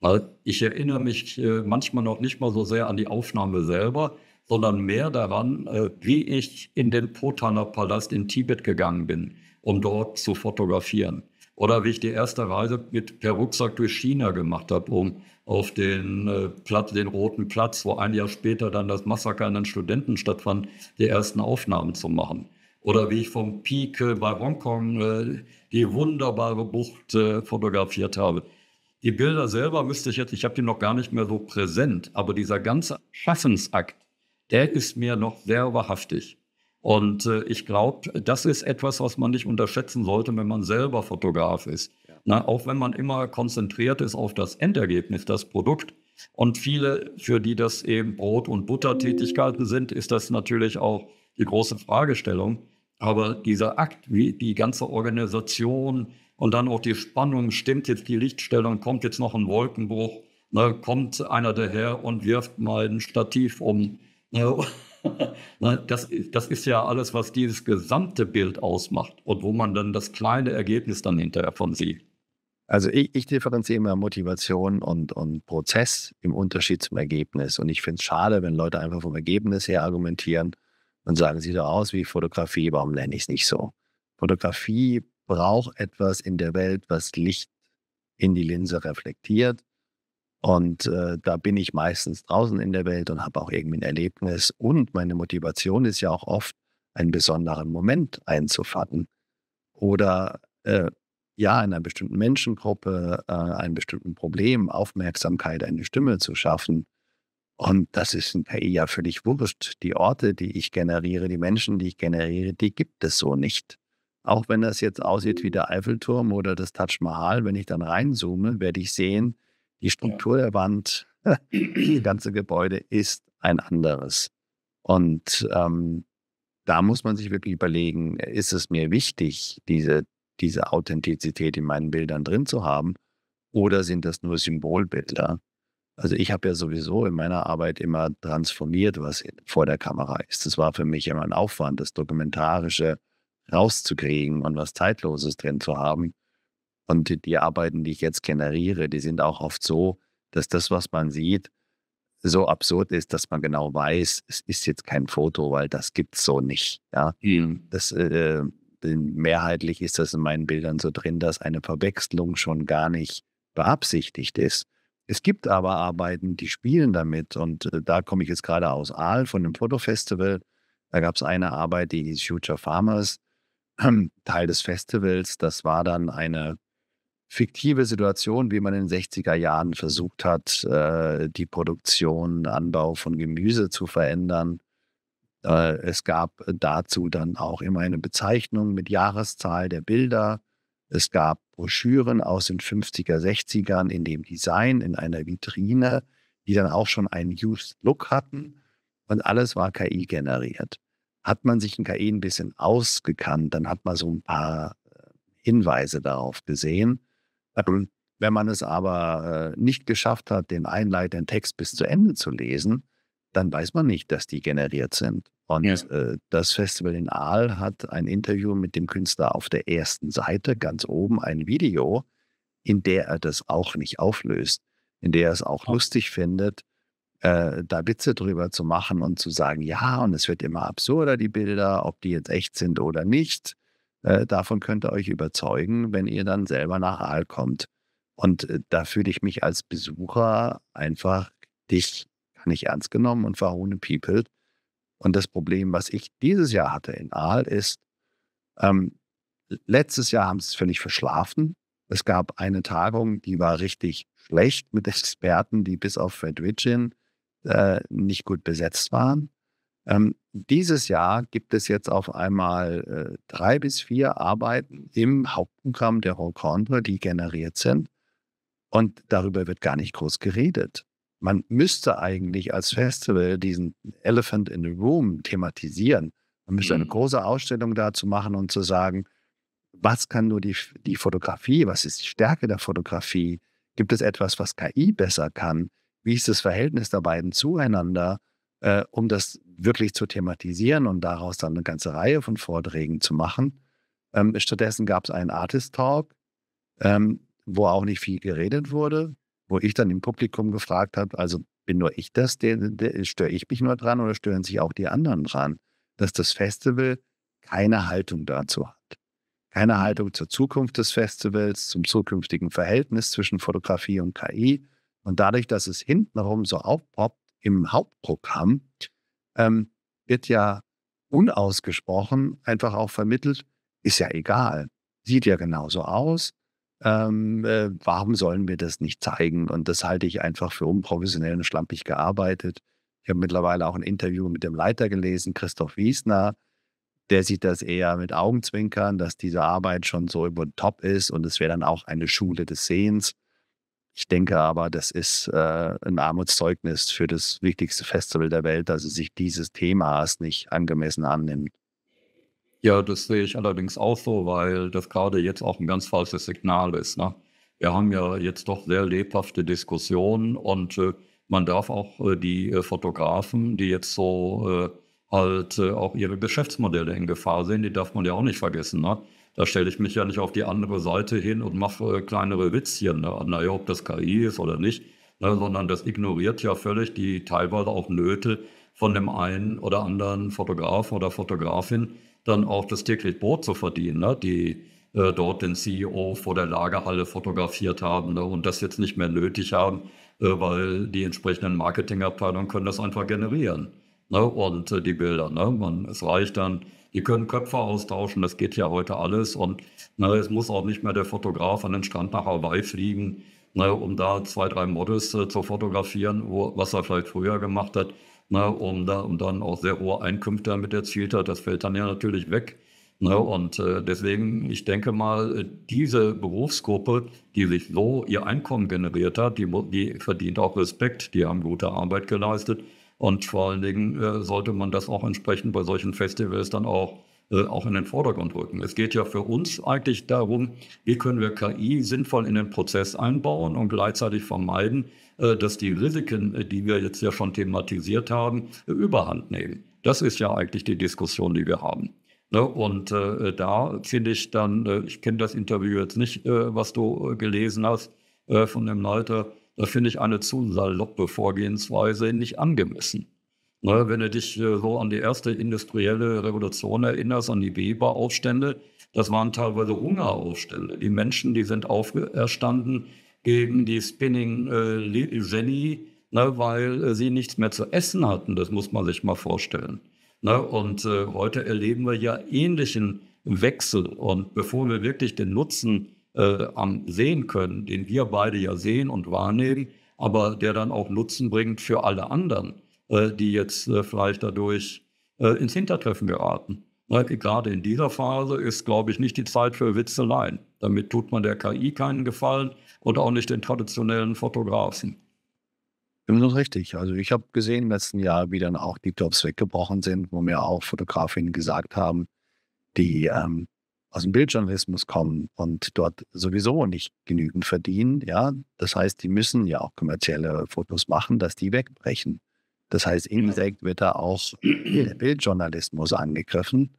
Weil ich erinnere mich äh, manchmal noch nicht mal so sehr an die Aufnahme selber, sondern mehr daran, äh, wie ich in den Potana Palast in Tibet gegangen bin, um dort zu fotografieren. Oder wie ich die erste Reise mit per Rucksack durch China gemacht habe, um auf den, äh, Platz, den Roten Platz, wo ein Jahr später dann das Massaker an den Studenten stattfand, die ersten Aufnahmen zu machen oder wie ich vom Peak bei Hongkong die wunderbare Bucht fotografiert habe. Die Bilder selber müsste ich jetzt, ich habe die noch gar nicht mehr so präsent, aber dieser ganze Schaffensakt, der ist mir noch sehr wahrhaftig. Und äh, ich glaube, das ist etwas, was man nicht unterschätzen sollte, wenn man selber Fotograf ist. Ja. Na, auch wenn man immer konzentriert ist auf das Endergebnis, das Produkt. Und viele, für die das eben Brot- und Buttertätigkeiten sind, ist das natürlich auch die große Fragestellung. Aber dieser Akt, wie die ganze Organisation, und dann auch die Spannung, stimmt jetzt die Lichtstellung, kommt jetzt noch ein Wolkenbruch, ne, kommt einer daher und wirft mal ein Stativ um. Ne, das, das ist ja alles, was dieses gesamte Bild ausmacht und wo man dann das kleine Ergebnis dann hinterher von sieht. Also ich, ich differenziere immer Motivation und, und Prozess im Unterschied zum Ergebnis. Und ich finde es schade, wenn Leute einfach vom Ergebnis her argumentieren und sagen, sieht doch aus wie Fotografie, warum nenne ich es nicht so? Fotografie brauche etwas in der Welt, was Licht in die Linse reflektiert. Und äh, da bin ich meistens draußen in der Welt und habe auch irgendwie ein Erlebnis. Und meine Motivation ist ja auch oft, einen besonderen Moment einzufatten Oder äh, ja, einer bestimmten Menschengruppe, äh, einem bestimmten Problem Aufmerksamkeit, eine Stimme zu schaffen. Und das ist in KI ja völlig wurscht. Die Orte, die ich generiere, die Menschen, die ich generiere, die gibt es so nicht. Auch wenn das jetzt aussieht wie der Eiffelturm oder das Taj Mahal, wenn ich dann reinzoome, werde ich sehen, die Struktur ja. der Wand, das ganze Gebäude ist ein anderes. Und ähm, da muss man sich wirklich überlegen, ist es mir wichtig, diese, diese Authentizität in meinen Bildern drin zu haben oder sind das nur Symbolbilder? Also ich habe ja sowieso in meiner Arbeit immer transformiert, was vor der Kamera ist. Das war für mich immer ein Aufwand, das Dokumentarische rauszukriegen und was Zeitloses drin zu haben. Und die Arbeiten, die ich jetzt generiere, die sind auch oft so, dass das, was man sieht, so absurd ist, dass man genau weiß, es ist jetzt kein Foto, weil das gibt es so nicht. Ja? Mhm. Das, äh, äh, mehrheitlich ist das in meinen Bildern so drin, dass eine Verwechslung schon gar nicht beabsichtigt ist. Es gibt aber Arbeiten, die spielen damit. Und äh, da komme ich jetzt gerade aus Aal von dem Fotofestival. Da gab es eine Arbeit, die hieß Future Farmers. Teil des Festivals. Das war dann eine fiktive Situation, wie man in den 60er Jahren versucht hat, äh, die Produktion, Anbau von Gemüse zu verändern. Äh, es gab dazu dann auch immer eine Bezeichnung mit Jahreszahl der Bilder. Es gab Broschüren aus den 50er, 60ern in dem Design, in einer Vitrine, die dann auch schon einen Used Look hatten. Und alles war KI generiert hat man sich in KI ein bisschen ausgekannt, dann hat man so ein paar äh, Hinweise darauf gesehen. Ähm, wenn man es aber äh, nicht geschafft hat, den einleitenden Text bis zu Ende zu lesen, dann weiß man nicht, dass die generiert sind. Und ja. Äh, das Festival in Aal hat ein Interview mit dem Künstler auf der ersten Seite, ganz oben, ein Video, in der er das auch nicht auflöst, in der er es auch oh. lustig findet, äh, da Witze drüber zu machen und zu sagen, ja, und es wird immer absurder, die Bilder, ob die jetzt echt sind oder nicht. Äh, davon könnt ihr euch überzeugen, wenn ihr dann selber nach Aal kommt. Und äh, da fühle ich mich als Besucher einfach dich nicht ernst genommen und war ohne People. Und das Problem, was ich dieses Jahr hatte in Aal, ist, ähm, letztes Jahr haben sie es völlig verschlafen. Es gab eine Tagung, die war richtig schlecht mit Experten, die bis auf Fred Witchin äh, nicht gut besetzt waren. Ähm, dieses Jahr gibt es jetzt auf einmal äh, drei bis vier Arbeiten im Hauptprogramm der Rencontre, die generiert sind. Und darüber wird gar nicht groß geredet. Man müsste eigentlich als Festival diesen Elephant in the Room thematisieren. Man müsste eine mhm. große Ausstellung dazu machen und zu sagen, was kann nur die, die Fotografie, was ist die Stärke der Fotografie? Gibt es etwas, was KI besser kann? wie ist das Verhältnis der beiden zueinander, äh, um das wirklich zu thematisieren und daraus dann eine ganze Reihe von Vorträgen zu machen. Ähm, stattdessen gab es einen Artist Talk, ähm, wo auch nicht viel geredet wurde, wo ich dann im Publikum gefragt habe, also bin nur ich das, störe ich mich nur dran oder stören sich auch die anderen dran, dass das Festival keine Haltung dazu hat. Keine mhm. Haltung zur Zukunft des Festivals, zum zukünftigen Verhältnis zwischen Fotografie und KI, und dadurch, dass es hintenrum so aufpoppt im Hauptprogramm, ähm, wird ja unausgesprochen einfach auch vermittelt, ist ja egal, sieht ja genauso aus. Ähm, äh, warum sollen wir das nicht zeigen? Und das halte ich einfach für unprofessionell und schlampig gearbeitet. Ich habe mittlerweile auch ein Interview mit dem Leiter gelesen, Christoph Wiesner, der sieht das eher mit Augenzwinkern, dass diese Arbeit schon so über den Top ist und es wäre dann auch eine Schule des Sehens. Ich denke aber, das ist äh, ein Armutszeugnis für das wichtigste Festival der Welt, dass es sich dieses Themas nicht angemessen annimmt. Ja, das sehe ich allerdings auch so, weil das gerade jetzt auch ein ganz falsches Signal ist. Ne? Wir haben ja jetzt doch sehr lebhafte Diskussionen und äh, man darf auch äh, die äh, Fotografen, die jetzt so äh, halt äh, auch ihre Geschäftsmodelle in Gefahr sehen, die darf man ja auch nicht vergessen. Ne? Da stelle ich mich ja nicht auf die andere Seite hin und mache kleinere Witzchen, ne? naja, ob das KI ist oder nicht, ne? sondern das ignoriert ja völlig die teilweise auch Nöte von dem einen oder anderen Fotograf oder Fotografin, dann auch das täglich Brot zu verdienen, ne? die äh, dort den CEO vor der Lagerhalle fotografiert haben ne? und das jetzt nicht mehr nötig haben, äh, weil die entsprechenden Marketingabteilungen können das einfach generieren. Ne? Und äh, die Bilder. Ne? Man, es reicht dann, die können Köpfe austauschen, das geht ja heute alles. Und na, ne, es muss auch nicht mehr der Fotograf an den Strand nach Hawaii fliegen, na, ne, um da zwei, drei Models äh, zu fotografieren, wo, was er vielleicht früher gemacht hat, na, ne, um, da, um dann auch sehr hohe Einkünfte damit erzielt hat. Das fällt dann ja natürlich weg. Ne, und äh, deswegen, ich denke mal, äh, diese Berufsgruppe, die sich so ihr Einkommen generiert hat, die, die verdient auch Respekt, die haben gute Arbeit geleistet. Und vor allen Dingen äh, sollte man das auch entsprechend bei solchen Festivals dann auch, äh, auch in den Vordergrund rücken. Es geht ja für uns eigentlich darum, wie können wir KI sinnvoll in den Prozess einbauen und gleichzeitig vermeiden, äh, dass die Risiken, äh, die wir jetzt ja schon thematisiert haben, überhand nehmen. Das ist ja eigentlich die Diskussion, die wir haben. Ne, und äh, da finde ich dann, äh, ich kenne das Interview jetzt nicht, äh, was du äh, gelesen hast äh, von dem Leiter, da finde ich eine zu saloppe Vorgehensweise nicht angemessen. Ne, wenn du dich äh, so an die erste industrielle Revolution erinnerst, an die Weber-Aufstände, das waren teilweise Hungeraufstände. Die Menschen, die sind auferstanden gegen die Spinning äh, Jenny, ne, weil äh, sie nichts mehr zu essen hatten. Das muss man sich mal vorstellen. Ne, und äh, heute erleben wir ja ähnlichen Wechsel. Und bevor wir wirklich den Nutzen äh, am sehen können, den wir beide ja sehen und wahrnehmen, aber der dann auch Nutzen bringt für alle anderen, äh, die jetzt äh, vielleicht dadurch äh, ins Hintertreffen geraten. gerade in dieser Phase ist, glaube ich, nicht die Zeit für Witzeleien. Damit tut man der KI keinen Gefallen und auch nicht den traditionellen Fotografen. Das ist richtig. Also ich habe gesehen im letzten Jahr, wie dann auch die Jobs weggebrochen sind, wo mir auch Fotografinnen gesagt haben, die ähm, aus dem Bildjournalismus kommen und dort sowieso nicht genügend verdienen, ja, das heißt, die müssen ja auch kommerzielle Fotos machen, dass die wegbrechen. Das heißt, indirekt wird da auch der Bildjournalismus angegriffen.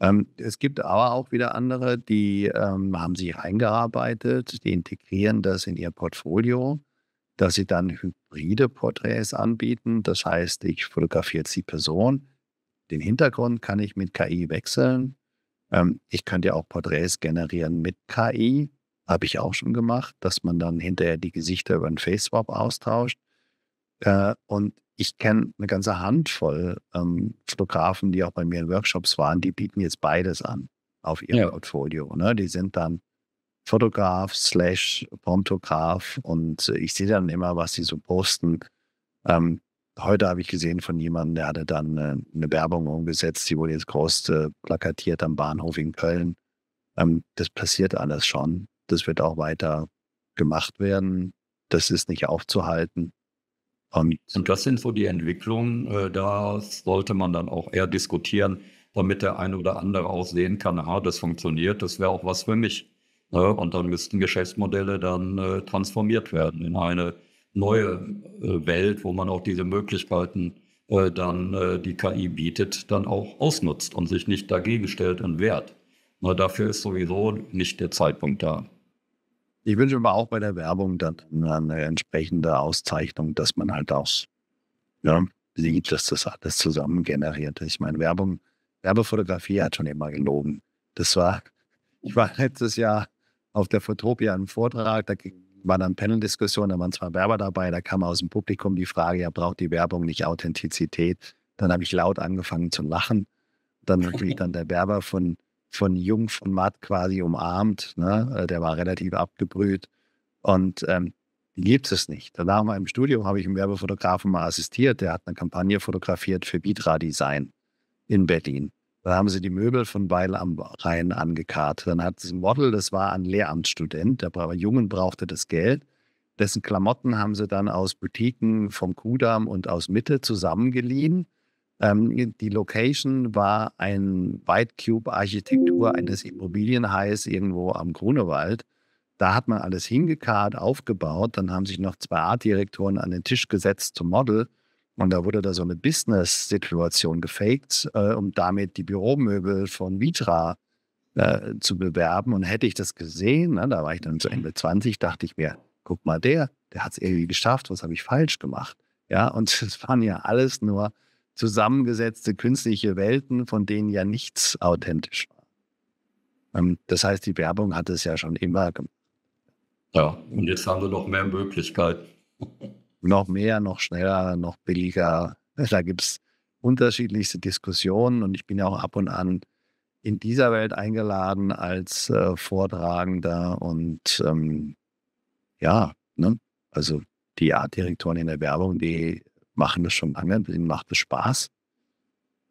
Ähm, es gibt aber auch wieder andere, die ähm, haben sich reingearbeitet, die integrieren das in ihr Portfolio, dass sie dann hybride Porträts anbieten. Das heißt, ich fotografiere jetzt die Person. Den Hintergrund kann ich mit KI wechseln ähm, ich könnte ja auch Porträts generieren mit KI, habe ich auch schon gemacht, dass man dann hinterher die Gesichter über einen Face-Swap austauscht. Äh, und ich kenne eine ganze Handvoll ähm, Fotografen, die auch bei mir in Workshops waren, die bieten jetzt beides an auf ihrem ja. Portfolio. Ne? Die sind dann Fotograf slash Promptograf und ich sehe dann immer, was sie so posten. Ähm, heute habe ich gesehen von jemandem, der hatte dann äh, eine Werbung umgesetzt, die wurde jetzt groß äh, plakatiert am Bahnhof in Köln. Ähm, das passiert alles schon. Das wird auch weiter gemacht werden. Das ist nicht aufzuhalten. Und, und das sind so die Entwicklungen, äh, da sollte man dann auch eher diskutieren, damit der eine oder andere auch sehen kann, aha, das funktioniert, das wäre auch was für mich. Ne? Und dann müssten Geschäftsmodelle dann transformiert werden in eine neue äh, Welt, wo man auch diese Möglichkeiten äh, dann äh, die KI bietet, dann auch ausnutzt und sich nicht dagegen stellt und wehrt. Nur dafür ist sowieso nicht der Zeitpunkt da. Ich wünsche mir auch bei der Werbung dann eine entsprechende Auszeichnung, dass man halt auch ja, sieht, dass das alles zusammen generiert ist. Ich meine, Werbung, Werbefotografie hat schon immer gelogen. Das war, ich war letztes Jahr auf der Fotopia einen Vortrag, da ging war dann Panel-Diskussion, da waren zwei Werber dabei, da kam aus dem Publikum die Frage, ja, braucht die Werbung nicht Authentizität? Dann habe ich laut angefangen zu lachen. Dann wirklich dann der Werber von, von Jung von Matt quasi umarmt. Ne? Äh, der war relativ abgebrüht. Und ähm, die gibt es nicht. Danach mal im Studium habe ich einen Werbefotografen mal assistiert. Der hat eine Kampagne fotografiert für Bitra Design in Berlin. Dann haben sie die Möbel von Weil am Rhein angekarrt. Dann hat sie ein Model, das war ein Lehramtsstudent, der war Jungen brauchte das Geld. Dessen Klamotten haben sie dann aus Boutiquen vom Kudamm und aus Mitte zusammengeliehen. Ähm, die Location war ein White Cube Architektur eines Immobilienhais irgendwo am Grunewald. Da hat man alles hingekarrt, aufgebaut. Dann haben sich noch zwei Artdirektoren an den Tisch gesetzt zum Model und da wurde da so eine Business-Situation gefaked, äh, um damit die Büromöbel von Vitra äh, zu bewerben. Und hätte ich das gesehen, ne, da war ich dann zu mhm. Ende 20, dachte ich mir, guck mal, der, der hat es irgendwie geschafft, was habe ich falsch gemacht? Ja, und es waren ja alles nur zusammengesetzte künstliche Welten, von denen ja nichts authentisch war. Ähm, das heißt, die Werbung hat es ja schon immer gemacht. Ja, und jetzt haben wir noch mehr Möglichkeiten noch mehr, noch schneller, noch billiger. Da gibt es unterschiedlichste Diskussionen und ich bin ja auch ab und an in dieser Welt eingeladen als äh, Vortragender und ähm, ja, ne? also die Artdirektoren in der Werbung, die machen das schon lange, denen macht es Spaß.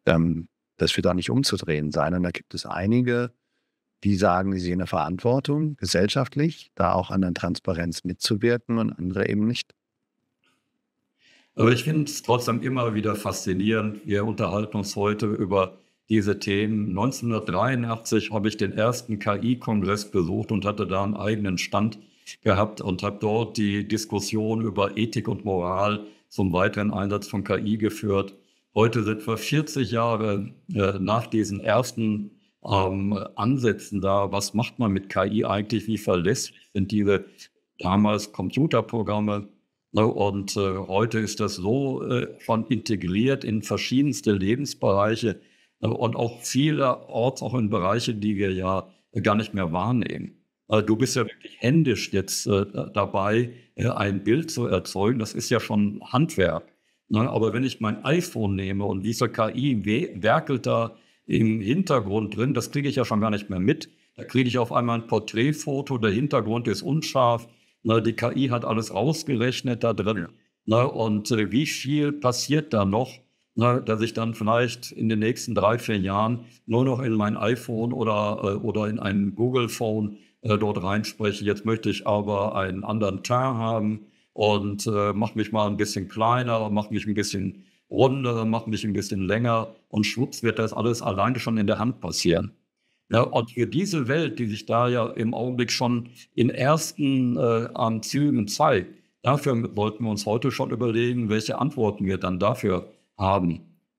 Ähm, das wird auch nicht umzudrehen sein. Und da gibt es einige, die sagen, sie sehen eine Verantwortung gesellschaftlich, da auch an der Transparenz mitzuwirken und andere eben nicht. Aber ich finde es trotzdem immer wieder faszinierend. Wir unterhalten uns heute über diese Themen. 1983 habe ich den ersten KI-Kongress besucht und hatte da einen eigenen Stand gehabt und habe dort die Diskussion über Ethik und Moral zum weiteren Einsatz von KI geführt. Heute sind wir 40 Jahre äh, nach diesen ersten ähm, Ansätzen da. Was macht man mit KI eigentlich? Wie verlässlich sind diese damals Computerprogramme? Ne, und äh, heute ist das so äh, schon integriert in verschiedenste Lebensbereiche ne, und auch vielerorts auch in Bereiche, die wir ja gar nicht mehr wahrnehmen. Also, du bist ja wirklich händisch jetzt äh, dabei, ein Bild zu erzeugen. Das ist ja schon Handwerk. Ne? Aber wenn ich mein iPhone nehme und diese KI werkelt da im Hintergrund drin, das kriege ich ja schon gar nicht mehr mit. Da kriege ich auf einmal ein Porträtfoto, der Hintergrund ist unscharf na, die KI hat alles rausgerechnet da drin. Na, und äh, wie viel passiert da noch, na, dass ich dann vielleicht in den nächsten drei, vier Jahren nur noch in mein iPhone oder, äh, oder in ein Google-Phone äh, dort reinspreche. Jetzt möchte ich aber einen anderen Teint haben und äh, mach mich mal ein bisschen kleiner, mache mich ein bisschen runder, mache mich ein bisschen länger und schwupps wird das alles alleine schon in der Hand passieren. Ja, und hier diese Welt, die sich da ja im Augenblick schon in ersten äh, an Zügen zeigt, dafür sollten wir uns heute schon überlegen, welche Antworten wir dann dafür haben äh,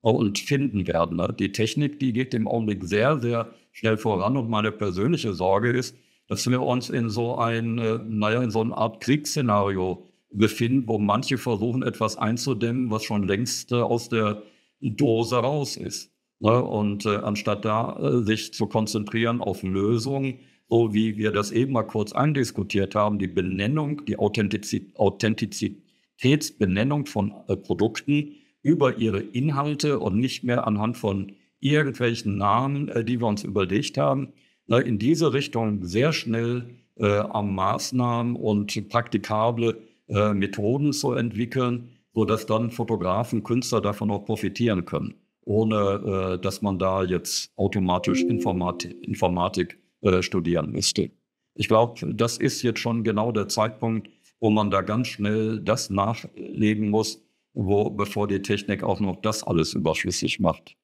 und finden werden. Ne? Die Technik, die geht im Augenblick sehr, sehr schnell voran. Und meine persönliche Sorge ist, dass wir uns in so ein, äh, naja, in so eine Art Kriegsszenario befinden, wo manche versuchen, etwas einzudämmen, was schon längst äh, aus der Dose raus ist. Ne? Und äh, anstatt da äh, sich zu konzentrieren auf Lösungen, so wie wir das eben mal kurz andiskutiert haben, die Benennung, die Authentiz Authentizitätsbenennung von äh, Produkten über ihre Inhalte und nicht mehr anhand von irgendwelchen Namen, äh, die wir uns überlegt haben, ne? in diese Richtung sehr schnell äh, am Maßnahmen und praktikable äh, Methoden zu entwickeln, sodass dann Fotografen, Künstler davon auch profitieren können ohne äh, dass man da jetzt automatisch Informatik, Informatik äh, studieren müsste. Ich glaube, das ist jetzt schon genau der Zeitpunkt, wo man da ganz schnell das nachlegen muss, wo, bevor die Technik auch noch das alles überschüssig macht.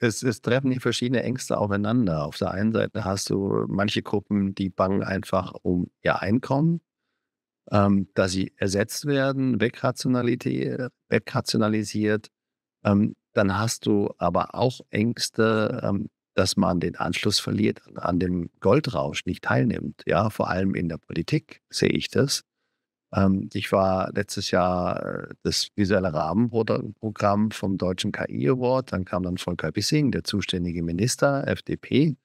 Es, es, treffen hier verschiedene Ängste aufeinander. Auf der einen Seite hast du manche Gruppen, die bangen einfach um ihr Einkommen, ähm, dass sie ersetzt werden, wegrationalisiert, ähm, dann hast du aber auch Ängste, ähm, dass man den Anschluss verliert, an dem Goldrausch nicht teilnimmt. Ja, vor allem in der Politik sehe ich das. Ähm, ich war letztes Jahr äh, das visuelle Rahmenprogramm vom Deutschen KI Award. Dann kam dann Volker Bissing, der zuständige Minister, FDP,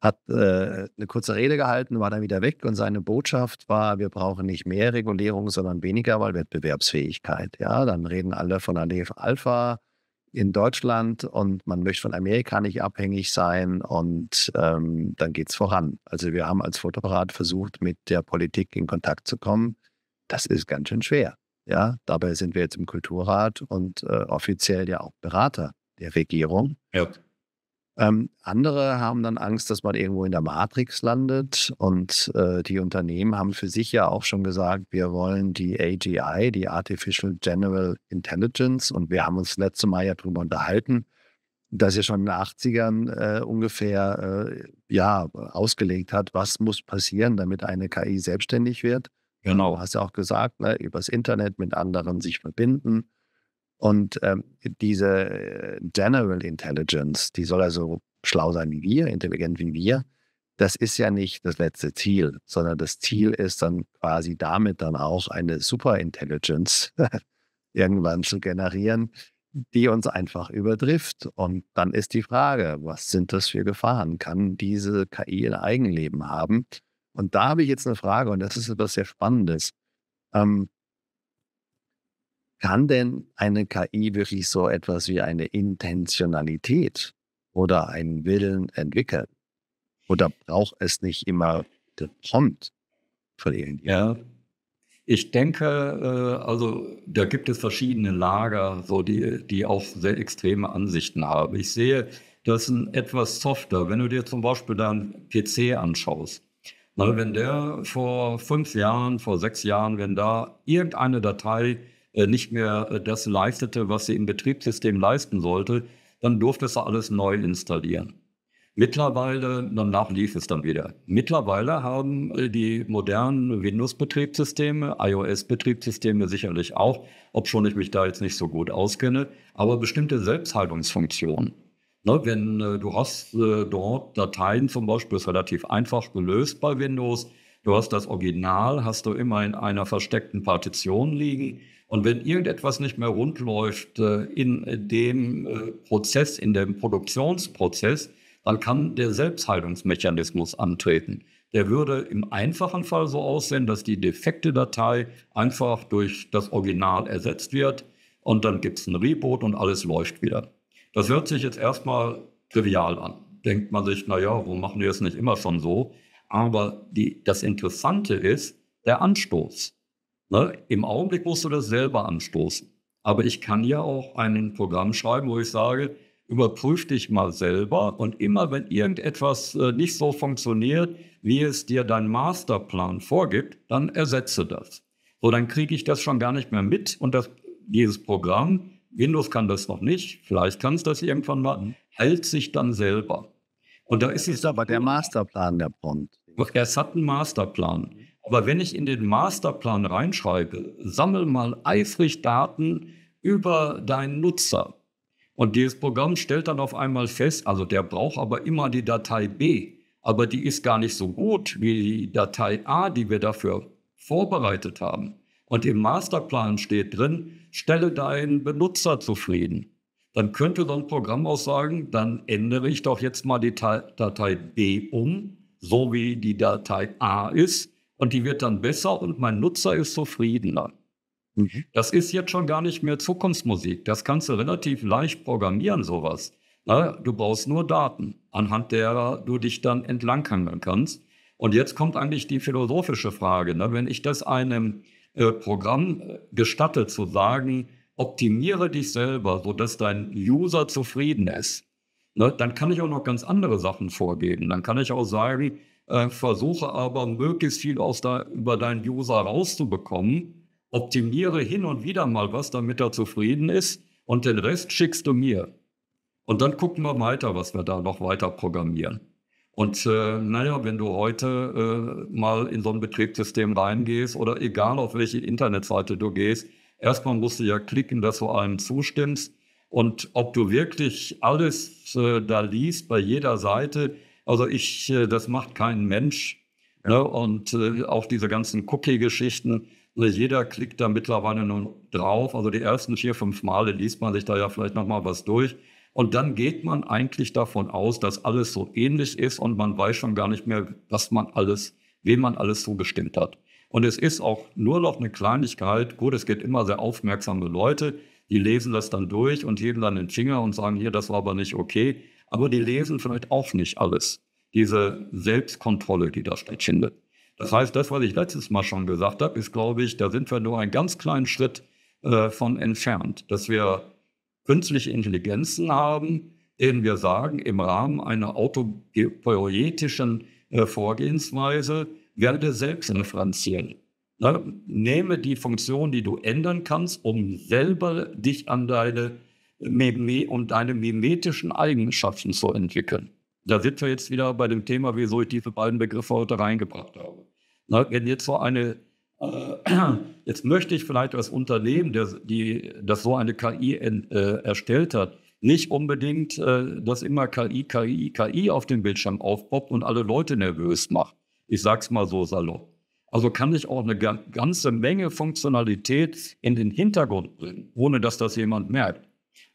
hat äh, eine kurze Rede gehalten, war dann wieder weg und seine Botschaft war, wir brauchen nicht mehr Regulierung, sondern weniger, weil Wettbewerbsfähigkeit. Ja, dann reden alle von der Alpha, in Deutschland und man möchte von Amerika nicht abhängig sein und ähm, dann geht es voran. Also wir haben als Fotoapparat versucht, mit der Politik in Kontakt zu kommen. Das ist ganz schön schwer. Ja, dabei sind wir jetzt im Kulturrat und äh, offiziell ja auch Berater der Regierung. Ja. Ähm, andere haben dann Angst, dass man irgendwo in der Matrix landet. Und äh, die Unternehmen haben für sich ja auch schon gesagt, wir wollen die AGI, die Artificial General Intelligence. Und wir haben uns letzte Mal ja darüber unterhalten, dass ihr schon in den 80ern äh, ungefähr äh, ja, ausgelegt hat, was muss passieren, damit eine KI selbstständig wird. Genau. Du hast ja auch gesagt, ne, übers Internet mit anderen sich verbinden und ähm, diese äh, General Intelligence, die soll also schlau sein wie wir, intelligent wie wir, das ist ja nicht das letzte Ziel, sondern das Ziel ist dann quasi damit dann auch eine Superintelligence irgendwann zu generieren, die uns einfach übertrifft. Und dann ist die Frage, was sind das für Gefahren? Kann diese KI ein Eigenleben haben? Und da habe ich jetzt eine Frage, und das ist etwas sehr Spannendes. Ähm, kann denn eine KI wirklich so etwas wie eine Intentionalität oder einen Willen entwickeln? Oder braucht es nicht immer den Prompt von irgendjemandem? Ja, ich denke, äh, also da gibt es verschiedene Lager, so die, die auch sehr extreme Ansichten haben. Ich sehe, das ist etwas softer. Wenn du dir zum Beispiel deinen PC anschaust, ne, wenn der vor fünf Jahren, vor sechs Jahren, wenn da irgendeine Datei äh, nicht mehr äh, das leistete, was sie im Betriebssystem leisten sollte, dann durfte sie alles neu installieren. Mittlerweile, danach lief es dann wieder. Mittlerweile haben äh, die modernen Windows-Betriebssysteme, iOS-Betriebssysteme sicherlich auch, obschon ich mich da jetzt nicht so gut auskenne, aber bestimmte Selbsthaltungsfunktionen. Ne, wenn äh, du hast äh, dort Dateien zum Beispiel, ist relativ einfach gelöst bei Windows. Du hast das Original, hast du immer in einer versteckten Partition liegen. Und wenn irgendetwas nicht mehr rund läuft äh, in äh, dem äh, Prozess, in dem Produktionsprozess, dann kann der Selbstheilungsmechanismus antreten. Der würde im einfachen Fall so aussehen, dass die defekte Datei einfach durch das Original ersetzt wird und dann gibt es ein Reboot und alles läuft wieder. Das hört sich jetzt erstmal trivial an. Denkt man sich, naja, wo machen wir es nicht immer schon so? Aber die, das Interessante ist der Anstoß. Ne? Im Augenblick musst du das selber anstoßen. Aber ich kann ja auch ein Programm schreiben, wo ich sage, überprüf dich mal selber und immer wenn irgendetwas äh, nicht so funktioniert, wie es dir dein Masterplan vorgibt, dann ersetze das. So, dann kriege ich das schon gar nicht mehr mit und das, dieses Programm, Windows kann das noch nicht, vielleicht kann es das irgendwann mal, mhm. hält sich dann selber. Und da ist es. Ist aber der Masterplan der Punkt. Es hat einen Masterplan. Aber wenn ich in den Masterplan reinschreibe, sammel mal eifrig Daten über deinen Nutzer. Und dieses Programm stellt dann auf einmal fest, also der braucht aber immer die Datei B, aber die ist gar nicht so gut wie die Datei A, die wir dafür vorbereitet haben. Und im Masterplan steht drin, stelle deinen Benutzer zufrieden. Dann könnte so ein Programm auch sagen, dann ändere ich doch jetzt mal die Datei B um, so wie die Datei A ist, und die wird dann besser und mein Nutzer ist zufriedener. Mhm. Das ist jetzt schon gar nicht mehr Zukunftsmusik. Das kannst du relativ leicht programmieren, sowas. Na, du brauchst nur Daten, anhand derer du dich dann entlanghangeln kannst. Und jetzt kommt eigentlich die philosophische Frage. Ne? Wenn ich das einem äh, Programm äh, gestatte, zu sagen, optimiere dich selber, sodass dein User zufrieden ist, ne? dann kann ich auch noch ganz andere Sachen vorgeben. Dann kann ich auch sagen, äh, versuche aber möglichst viel aus da, über deinen User rauszubekommen, optimiere hin und wieder mal was, damit er zufrieden ist und den Rest schickst du mir. Und dann gucken wir weiter, was wir da noch weiter programmieren. Und äh, naja, wenn du heute äh, mal in so ein Betriebssystem reingehst oder egal auf welche Internetseite du gehst, erstmal musst du ja klicken, dass du allem zustimmst. Und ob du wirklich alles äh, da liest bei jeder Seite, also ich, äh, das macht kein Mensch. Ja. Ne? Und äh, auch diese ganzen Cookie-Geschichten, ne, jeder klickt da mittlerweile nur drauf. Also die ersten vier, fünf Male liest man sich da ja vielleicht nochmal was durch. Und dann geht man eigentlich davon aus, dass alles so ähnlich ist und man weiß schon gar nicht mehr, was man alles, wem man alles zugestimmt hat. Und es ist auch nur noch eine Kleinigkeit. Gut, es gibt immer sehr aufmerksame Leute, die lesen das dann durch und heben dann den Finger und sagen, hier, das war aber nicht okay aber die lesen vielleicht auch nicht alles. Diese Selbstkontrolle, die da stattfindet. Das heißt, das, was ich letztes Mal schon gesagt habe, ist, glaube ich, da sind wir nur einen ganz kleinen Schritt äh, von entfernt, dass wir künstliche Intelligenzen haben, denen wir sagen, im Rahmen einer autopoietischen äh, Vorgehensweise werde selbst Ne? Nehme die Funktion, die du ändern kannst, um selber dich an deine und deine mimetischen Eigenschaften zu entwickeln. Da sind wir jetzt wieder bei dem Thema, wieso ich diese beiden Begriffe heute reingebracht habe. Na, wenn jetzt so eine, äh, jetzt möchte ich vielleicht als Unternehmen, das, die, das so eine KI in, äh, erstellt hat, nicht unbedingt, äh, dass immer KI, KI, KI auf dem Bildschirm aufpoppt und alle Leute nervös macht. Ich sag's mal so salopp. Also kann ich auch eine ganze Menge Funktionalität in den Hintergrund bringen, ohne dass das jemand merkt.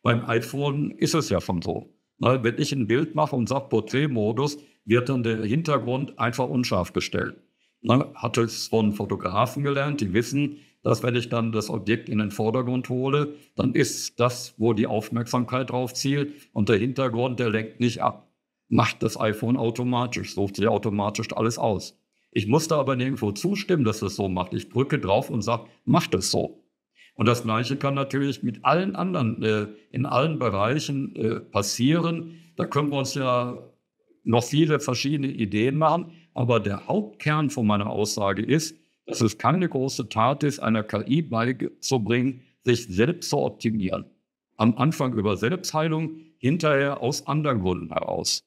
Beim iPhone ist es ja schon so. Na, ne, wenn ich ein Bild mache und sage Porträtmodus, wird dann der Hintergrund einfach unscharf gestellt. Man ne, hat es von Fotografen gelernt, die wissen, dass wenn ich dann das Objekt in den Vordergrund hole, dann ist das, wo die Aufmerksamkeit drauf zielt und der Hintergrund, der lenkt nicht ab. Macht das iPhone automatisch, sucht sich automatisch alles aus. Ich musste aber nirgendwo zustimmen, dass es das so macht. Ich drücke drauf und sage, macht es so. Und das Gleiche kann natürlich mit allen anderen, äh, in allen Bereichen äh, passieren. Da können wir uns ja noch viele verschiedene Ideen machen. Aber der Hauptkern von meiner Aussage ist, dass es keine große Tat ist, einer KI beizubringen, sich selbst zu optimieren. Am Anfang über Selbstheilung, hinterher aus anderen Gründen heraus.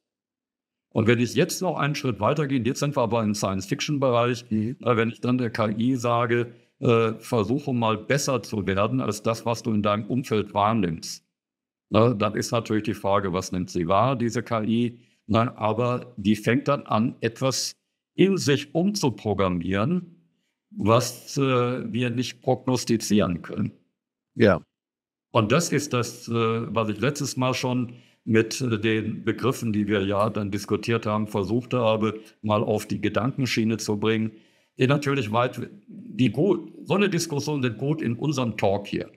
Und wenn ich jetzt noch einen Schritt weitergehe, jetzt sind wir aber im Science-Fiction-Bereich, mhm. Äh, wenn ich dann der KI sage, äh, versuche mal besser zu werden als das, was du in deinem Umfeld wahrnimmst. Na, ne, dann ist natürlich die Frage, was nimmt sie wahr, diese KI? Nein, aber die fängt dann an, etwas in sich umzuprogrammieren, was äh, wir nicht prognostizieren können. Ja. Und das ist das, äh, was ich letztes Mal schon mit äh, den Begriffen, die wir ja dann diskutiert haben, versucht habe, mal auf die Gedankenschiene zu bringen die natürlich weit, die gut, so eine Diskussion sind gut in unserem Talk hier.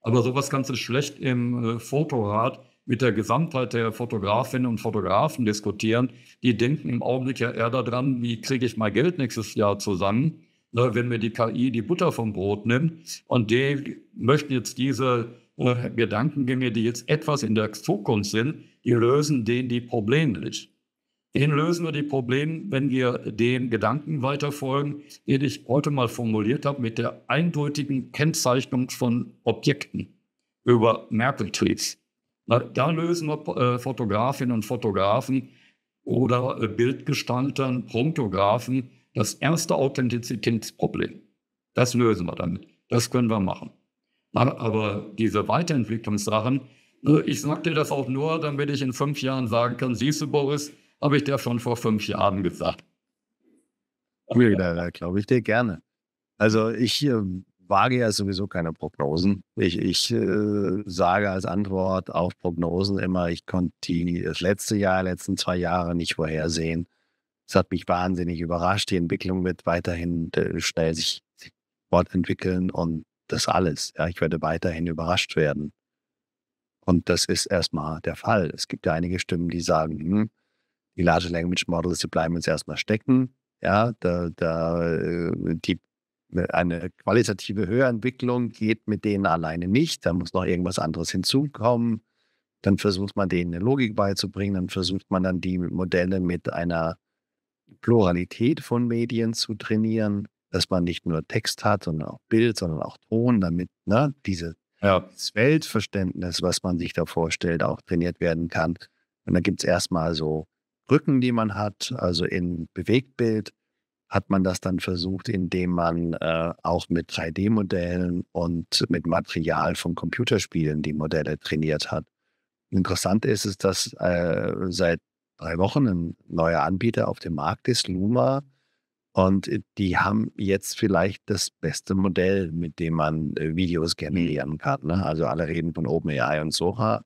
Aber sowas kannst du schlecht im äh, Fotorat mit der Gesamtheit der Fotografinnen und Fotografen diskutieren. Die denken im Augenblick ja eher daran, wie kriege ich mein Geld nächstes Jahr zusammen, ne, wenn mir die KI die Butter vom Brot nimmt. Und die möchten jetzt diese äh, Gedankengänge, die jetzt etwas in der Zukunft sind, die lösen denen die Probleme nicht. Eben lösen wir die Probleme, wenn wir den Gedanken weiterfolgen, den ich heute mal formuliert habe, mit der eindeutigen Kennzeichnung von Objekten über Merkel-Tweets. Da lösen wir äh, Fotografinnen und Fotografen oder äh, Bildgestaltern, Promptografen das erste Authentizitätsproblem. Das lösen wir damit. Das können wir machen. Aber diese Weiterentwicklungssachen, ne, ich sage dir das auch nur, damit ich in fünf Jahren sagen kann, siehst du, Boris, habe ich dir schon vor fünf Jahren gesagt. Okay. glaube ich dir gerne. Also ich äh, wage ja sowieso keine Prognosen. Ich, ich äh, sage als Antwort auf Prognosen immer, ich konnte die, das letzte Jahr, letzten zwei Jahre nicht vorhersehen. Es hat mich wahnsinnig überrascht. Die Entwicklung wird weiterhin äh, schnell sich fortentwickeln und das alles. Ja, ich werde weiterhin überrascht werden. Und das ist erstmal der Fall. Es gibt ja einige Stimmen, die sagen, hm, die Large Language Models, die bleiben uns erstmal stecken. Ja, da, da äh, die, eine qualitative Höherentwicklung geht mit denen alleine nicht. Da muss noch irgendwas anderes hinzukommen. Dann versucht man denen eine Logik beizubringen. Dann versucht man dann die Modelle mit einer Pluralität von Medien zu trainieren, dass man nicht nur Text hat, sondern auch Bild, sondern auch Ton, damit ne, diese, ja. dieses Weltverständnis, was man sich da vorstellt, auch trainiert werden kann. Und dann gibt es erstmal so Rücken, die man hat, also in Bewegtbild, hat man das dann versucht, indem man äh, auch mit 3D-Modellen und mit Material von Computerspielen die Modelle trainiert hat. Interessant ist es, dass äh, seit drei Wochen ein neuer Anbieter auf dem Markt ist, Luma. Und äh, die haben jetzt vielleicht das beste Modell, mit dem man äh, Videos mhm. generieren kann. Ne? Also alle reden von OpenAI und Soha.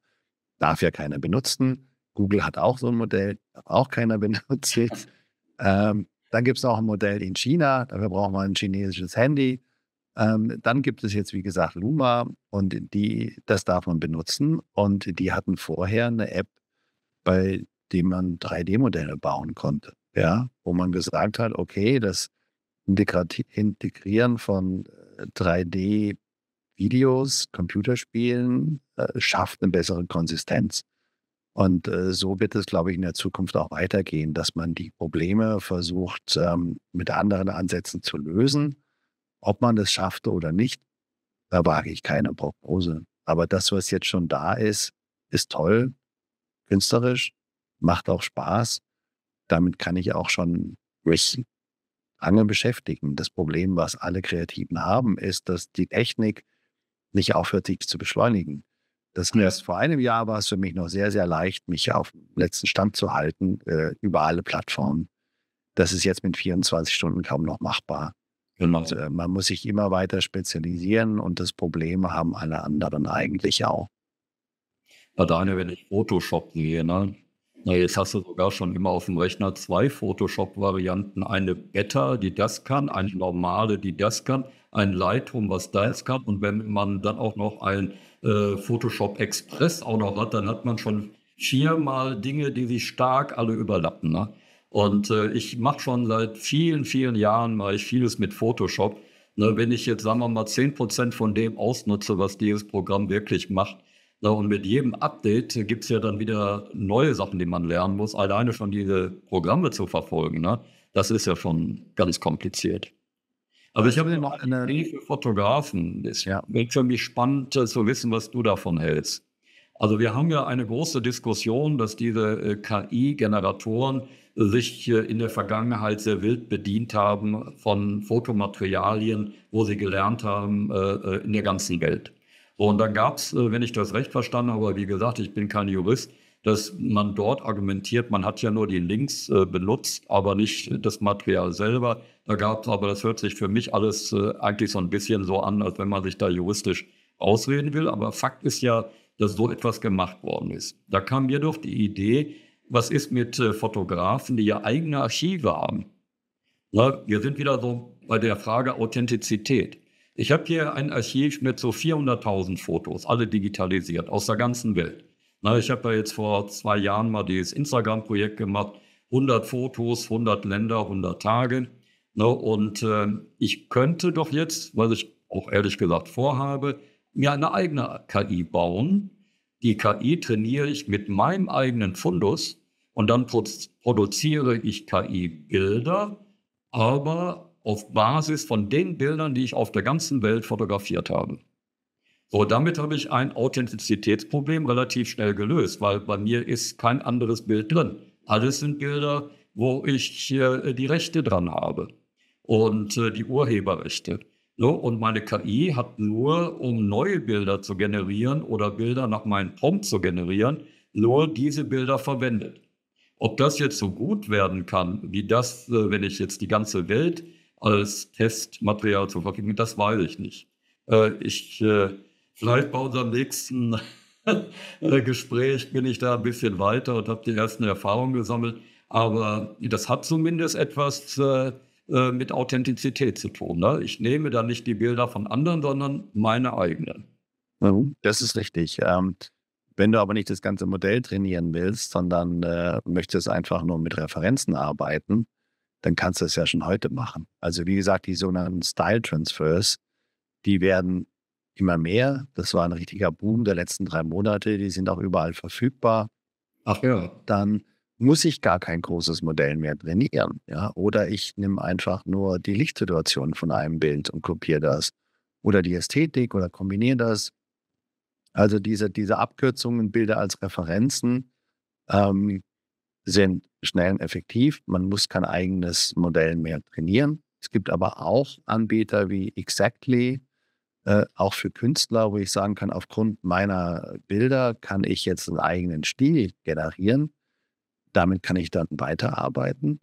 Darf ja keiner benutzen. Google hat auch so ein Modell, auch keiner benutzt jetzt. Ähm, dann gibt es auch ein Modell in China, dafür braucht man ein chinesisches Handy. Ähm, dann gibt es jetzt, wie gesagt, Luma und die, das darf man benutzen. Und die hatten vorher eine App, bei dem man 3D-Modelle bauen konnte. Ja, wo man gesagt hat, okay, das Integrieren von 3D-Videos, äh, Computerspielen äh, schafft eine bessere Konsistenz. Und äh, so wird es, glaube ich, in der Zukunft auch weitergehen, dass man die Probleme versucht, ähm, mit anderen Ansätzen zu lösen. Ob man es schaffte oder nicht, da wage ich keine Prognose. Aber das, was jetzt schon da ist, ist toll, künstlerisch, macht auch Spaß. Damit kann ich auch schon mich lange beschäftigen. Das Problem, was alle Kreativen haben, ist, dass die Technik nicht aufhört, sich zu beschleunigen. Das erst vor einem Jahr war es für mich noch sehr, sehr leicht, mich auf dem letzten Stand zu halten äh, über alle Plattformen. Das ist jetzt mit 24 Stunden kaum noch machbar. Genau. Und, äh, man muss sich immer weiter spezialisieren und das Problem haben alle anderen eigentlich auch. Na, Daniel, wenn ich Photoshop sehe, ne? Na, jetzt hast du sogar schon immer auf dem Rechner zwei Photoshop-Varianten. Eine Beta, die das kann, eine normale, die das kann, ein Lightroom, was das kann. Und wenn man dann auch noch ein äh, Photoshop Express auch noch hat, dann hat man schon viermal Dinge, die sich stark alle überlappen. Ne? Und äh, ich mache schon seit vielen, vielen Jahren mal vieles mit Photoshop. Ne? Wenn ich jetzt, sagen wir mal, 10% von dem ausnutze, was dieses Programm wirklich macht, na, ne? und mit jedem Update gibt es ja dann wieder neue Sachen, die man lernen muss, alleine schon diese Programme zu verfolgen. Ne? Das ist ja schon ganz kompliziert. Aber ich habe noch eine Idee für Fotografen. Es ja. wird für mich spannend zu wissen, was du davon hältst. Also wir haben ja eine große Diskussion, dass diese äh, KI-Generatoren sich in der Vergangenheit sehr wild bedient haben von Fotomaterialien, wo sie gelernt haben äh, äh, in der ganzen Welt. und dann gab es, wenn ich das recht verstanden habe, wie gesagt, ich bin kein Jurist, dass man dort argumentiert, man hat ja nur die Links äh, benutzt, aber nicht das Material selber. Da gab es aber, das hört sich für mich alles äh, eigentlich so ein bisschen so an, als wenn man sich da juristisch ausreden will. Aber Fakt ist ja, dass so etwas gemacht worden ist. Da kam mir doch die Idee, was ist mit äh, Fotografen, die ja eigene Archive haben? Na, wir sind wieder so bei der Frage Authentizität. Ich habe hier ein Archiv mit so 400.000 Fotos, alle digitalisiert, aus der ganzen Welt. Na, ich habe ja jetzt vor zwei Jahren mal dieses Instagram-Projekt gemacht. 100 Fotos, 100 Länder, 100 Tage. Ne? Und äh, ich könnte doch jetzt, was ich auch ehrlich gesagt vorhabe, mir eine eigene KI bauen. Die KI trainiere ich mit meinem eigenen Fundus und dann produziere ich KI-Bilder, aber auf Basis von den Bildern, die ich auf der ganzen Welt fotografiert habe. So, damit habe ich ein Authentizitätsproblem relativ schnell gelöst, weil bei mir ist kein anderes Bild drin. Alles sind Bilder, wo ich äh, die Rechte dran habe und äh, die Urheberrechte. So, und meine KI hat nur, um neue Bilder zu generieren oder Bilder nach meinem Prompt zu generieren, nur diese Bilder verwendet. Ob das jetzt so gut werden kann, wie das, äh, wenn ich jetzt die ganze Welt als Testmaterial zur Verfügung, das weiß ich nicht. Äh, ich äh, vielleicht bei unserem nächsten äh, Gespräch bin ich da ein bisschen weiter und habe die ersten Erfahrungen gesammelt. Aber das hat zumindest etwas äh, äh, mit Authentizität zu tun. Ne? Ich nehme da nicht die Bilder von anderen, sondern meine eigenen. Das ist richtig. Ähm, wenn du aber nicht das ganze Modell trainieren willst, sondern möchtest einfach nur mit Referenzen arbeiten, dann kannst du es ja schon heute machen. Also wie gesagt, die sogenannten Style Transfers, die werden immer mehr. Das war ein richtiger Boom der letzten drei Monate. Die sind auch überall verfügbar. Ach ja. Dann muss ich gar kein großes Modell mehr trainieren. Ja? Oder ich nehme einfach nur die Lichtsituation von einem Bild und kopiere das. Oder die Ästhetik oder kombiniere das. Also diese, diese Abkürzungen, Bilder als Referenzen ähm, sind schnell und effektiv. Man muss kein eigenes Modell mehr trainieren. Es gibt aber auch Anbieter wie Exactly, äh, auch für Künstler, wo ich sagen kann, aufgrund meiner Bilder kann ich jetzt einen eigenen Stil generieren. Damit kann ich dann weiterarbeiten.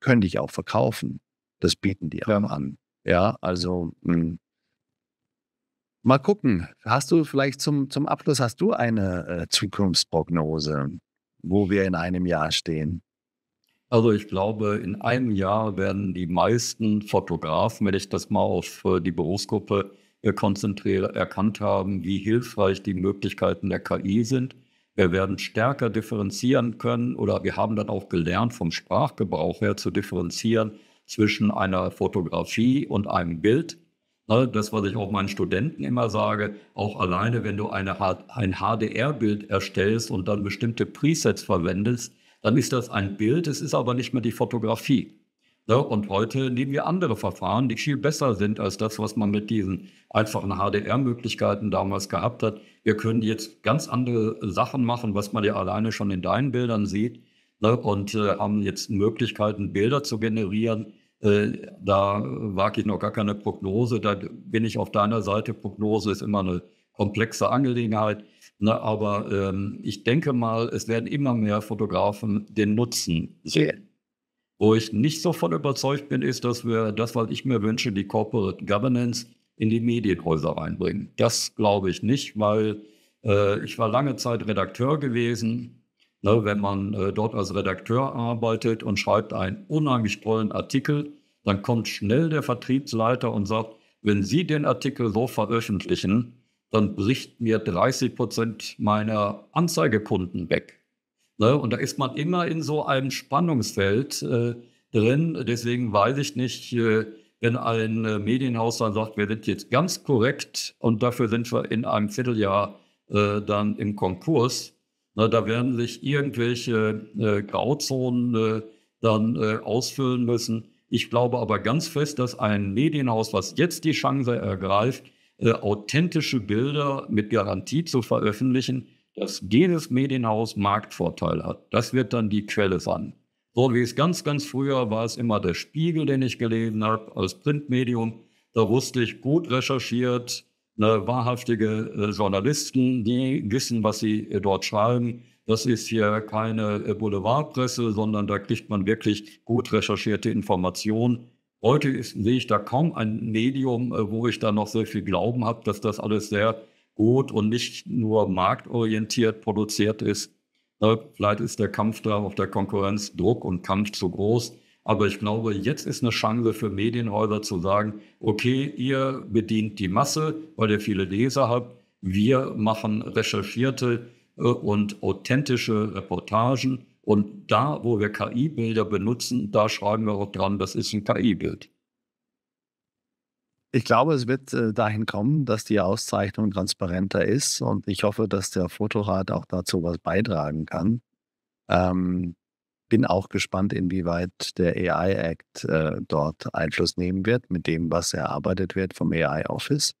Könnte ich auch verkaufen. Das bieten die auch ja. an. Ja, also mh. Hm. mal gucken. Hast du vielleicht zum, zum Abschluss, hast du eine äh, Zukunftsprognose, wo wir in einem Jahr stehen? Also ich glaube, in einem Jahr werden die meisten Fotografen, wenn ich das mal auf äh, die Berufsgruppe konzentriert erkannt haben, wie hilfreich die Möglichkeiten der KI sind. Wir werden stärker differenzieren können oder wir haben dann auch gelernt, vom Sprachgebrauch her zu differenzieren zwischen einer Fotografie und einem Bild. Ne, das, was ich auch meinen Studenten immer sage, auch alleine, wenn du eine, ein HDR-Bild erstellst und dann bestimmte Presets verwendest, dann ist das ein Bild, es ist aber nicht mehr die Fotografie. Ja, ne? und heute nehmen wir andere Verfahren, die viel besser sind als das, was man mit diesen einfachen HDR-Möglichkeiten damals gehabt hat. Wir können jetzt ganz andere Sachen machen, was man ja alleine schon in deinen Bildern sieht. Ne, und äh, haben jetzt Möglichkeiten, Bilder zu generieren. Äh, da wage ich noch gar keine Prognose. Da bin ich auf deiner Seite. Prognose ist immer eine komplexe Angelegenheit. Ne, aber ähm, ich denke mal, es werden immer mehr Fotografen den Nutzen sehen. Wo ich nicht so voll überzeugt bin, ist, dass wir das, was ich mir wünsche, die Corporate Governance in die Medienhäuser reinbringen. Das glaube ich nicht, weil äh, ich war lange Zeit Redakteur gewesen. Ne, wenn man äh, dort als Redakteur arbeitet und schreibt einen unheimlich tollen Artikel, dann kommt schnell der Vertriebsleiter und sagt, wenn Sie den Artikel so veröffentlichen, dann bricht mir 30 Prozent meiner Anzeigekunden weg. Ne? Und da ist man immer in so einem Spannungsfeld äh, drin. Deswegen weiß ich nicht, äh, wenn ein äh, Medienhaus dann sagt, wir sind jetzt ganz korrekt und dafür sind wir in einem Vierteljahr äh, dann im Konkurs. Na, ne? da werden sich irgendwelche äh, Grauzonen äh, dann ausfüllen müssen. Ich glaube aber ganz fest, dass ein Medienhaus, was jetzt die Chance ergreift, authentische Bilder mit Garantie zu veröffentlichen, dass jedes Medienhaus Marktvorteil hat. Das wird dann die Quelle sein. So wie es ganz, ganz früher war es immer der Spiegel, den ich gelesen habe als Printmedium. Da wusste ich, gut recherchiert, ne, wahrhaftige äh, Journalisten, die wissen, was sie äh, dort schreiben. Das ist hier keine äh, Boulevardpresse, sondern da kriegt man wirklich gut recherchierte Informationen. Heute ist, sehe ich da kaum ein Medium, wo ich da noch so viel Glauben habe, dass das alles sehr gut und nicht nur marktorientiert produziert ist. Ne, vielleicht ist der Kampf da auf der Konkurrenz Druck und Kampf zu groß. Aber ich glaube, jetzt ist eine Chance für Medienhäuser zu sagen, okay, ihr bedient die Masse, weil ihr viele Leser habt. Wir machen recherchierte äh, und authentische Reportagen. Und da, wo wir KI-Bilder benutzen, da schreiben wir auch dran, das ist ein KI-Bild. Ich glaube, es wird äh, dahin kommen, dass die Auszeichnung transparenter ist und ich hoffe, dass der Fotorat auch dazu was beitragen kann. Ähm, bin auch gespannt, inwieweit der AI Act äh, dort Einfluss nehmen wird mit dem, was erarbeitet wird vom AI Office.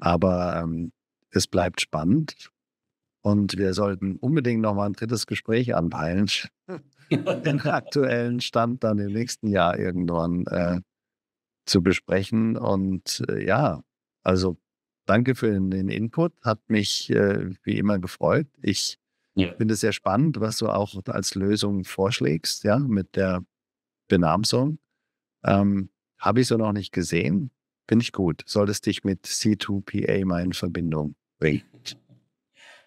Aber ähm, es bleibt spannend und wir sollten unbedingt nochmal ein drittes Gespräch anpeilen. Den aktuellen Stand dann im nächsten Jahr irgendwann. Äh, zu besprechen. Und äh, ja, also danke für den, den Input. Hat mich äh, wie immer gefreut. Ich ja. finde es sehr spannend, was du auch als Lösung vorschlägst, ja, mit der Benamsung. Ähm, Habe ich so noch nicht gesehen. Finde ich gut. Solltest dich mit C2PA mal in Verbindung bringen.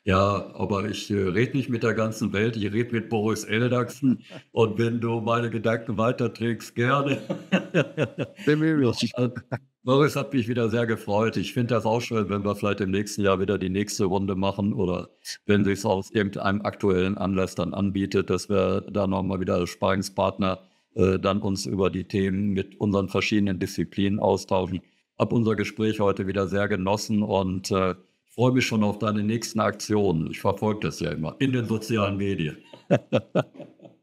Ja, aber ich äh, rede nicht mit der ganzen Welt, ich rede mit Boris Eldachsen. Und wenn du meine Gedanken weiterträgst, gerne. Äh, Boris hat mich wieder sehr gefreut. Ich finde das auch schön, wenn wir vielleicht im nächsten Jahr wieder die nächste Runde machen oder wenn sich aus irgendeinem aktuellen Anlass dann anbietet, dass wir da nochmal wieder als Sparingspartner äh, dann uns über die Themen mit unseren verschiedenen Disziplinen austauschen. Ich habe unser Gespräch heute wieder sehr genossen und äh, freue mich schon auf deine nächsten Aktionen. Ich verfolge das ja immer in den sozialen Medien.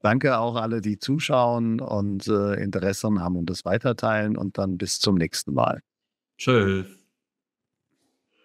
Danke auch alle, die zuschauen und äh, Interessen haben und das weiterteilen und dann bis zum nächsten Mal. Tschüss.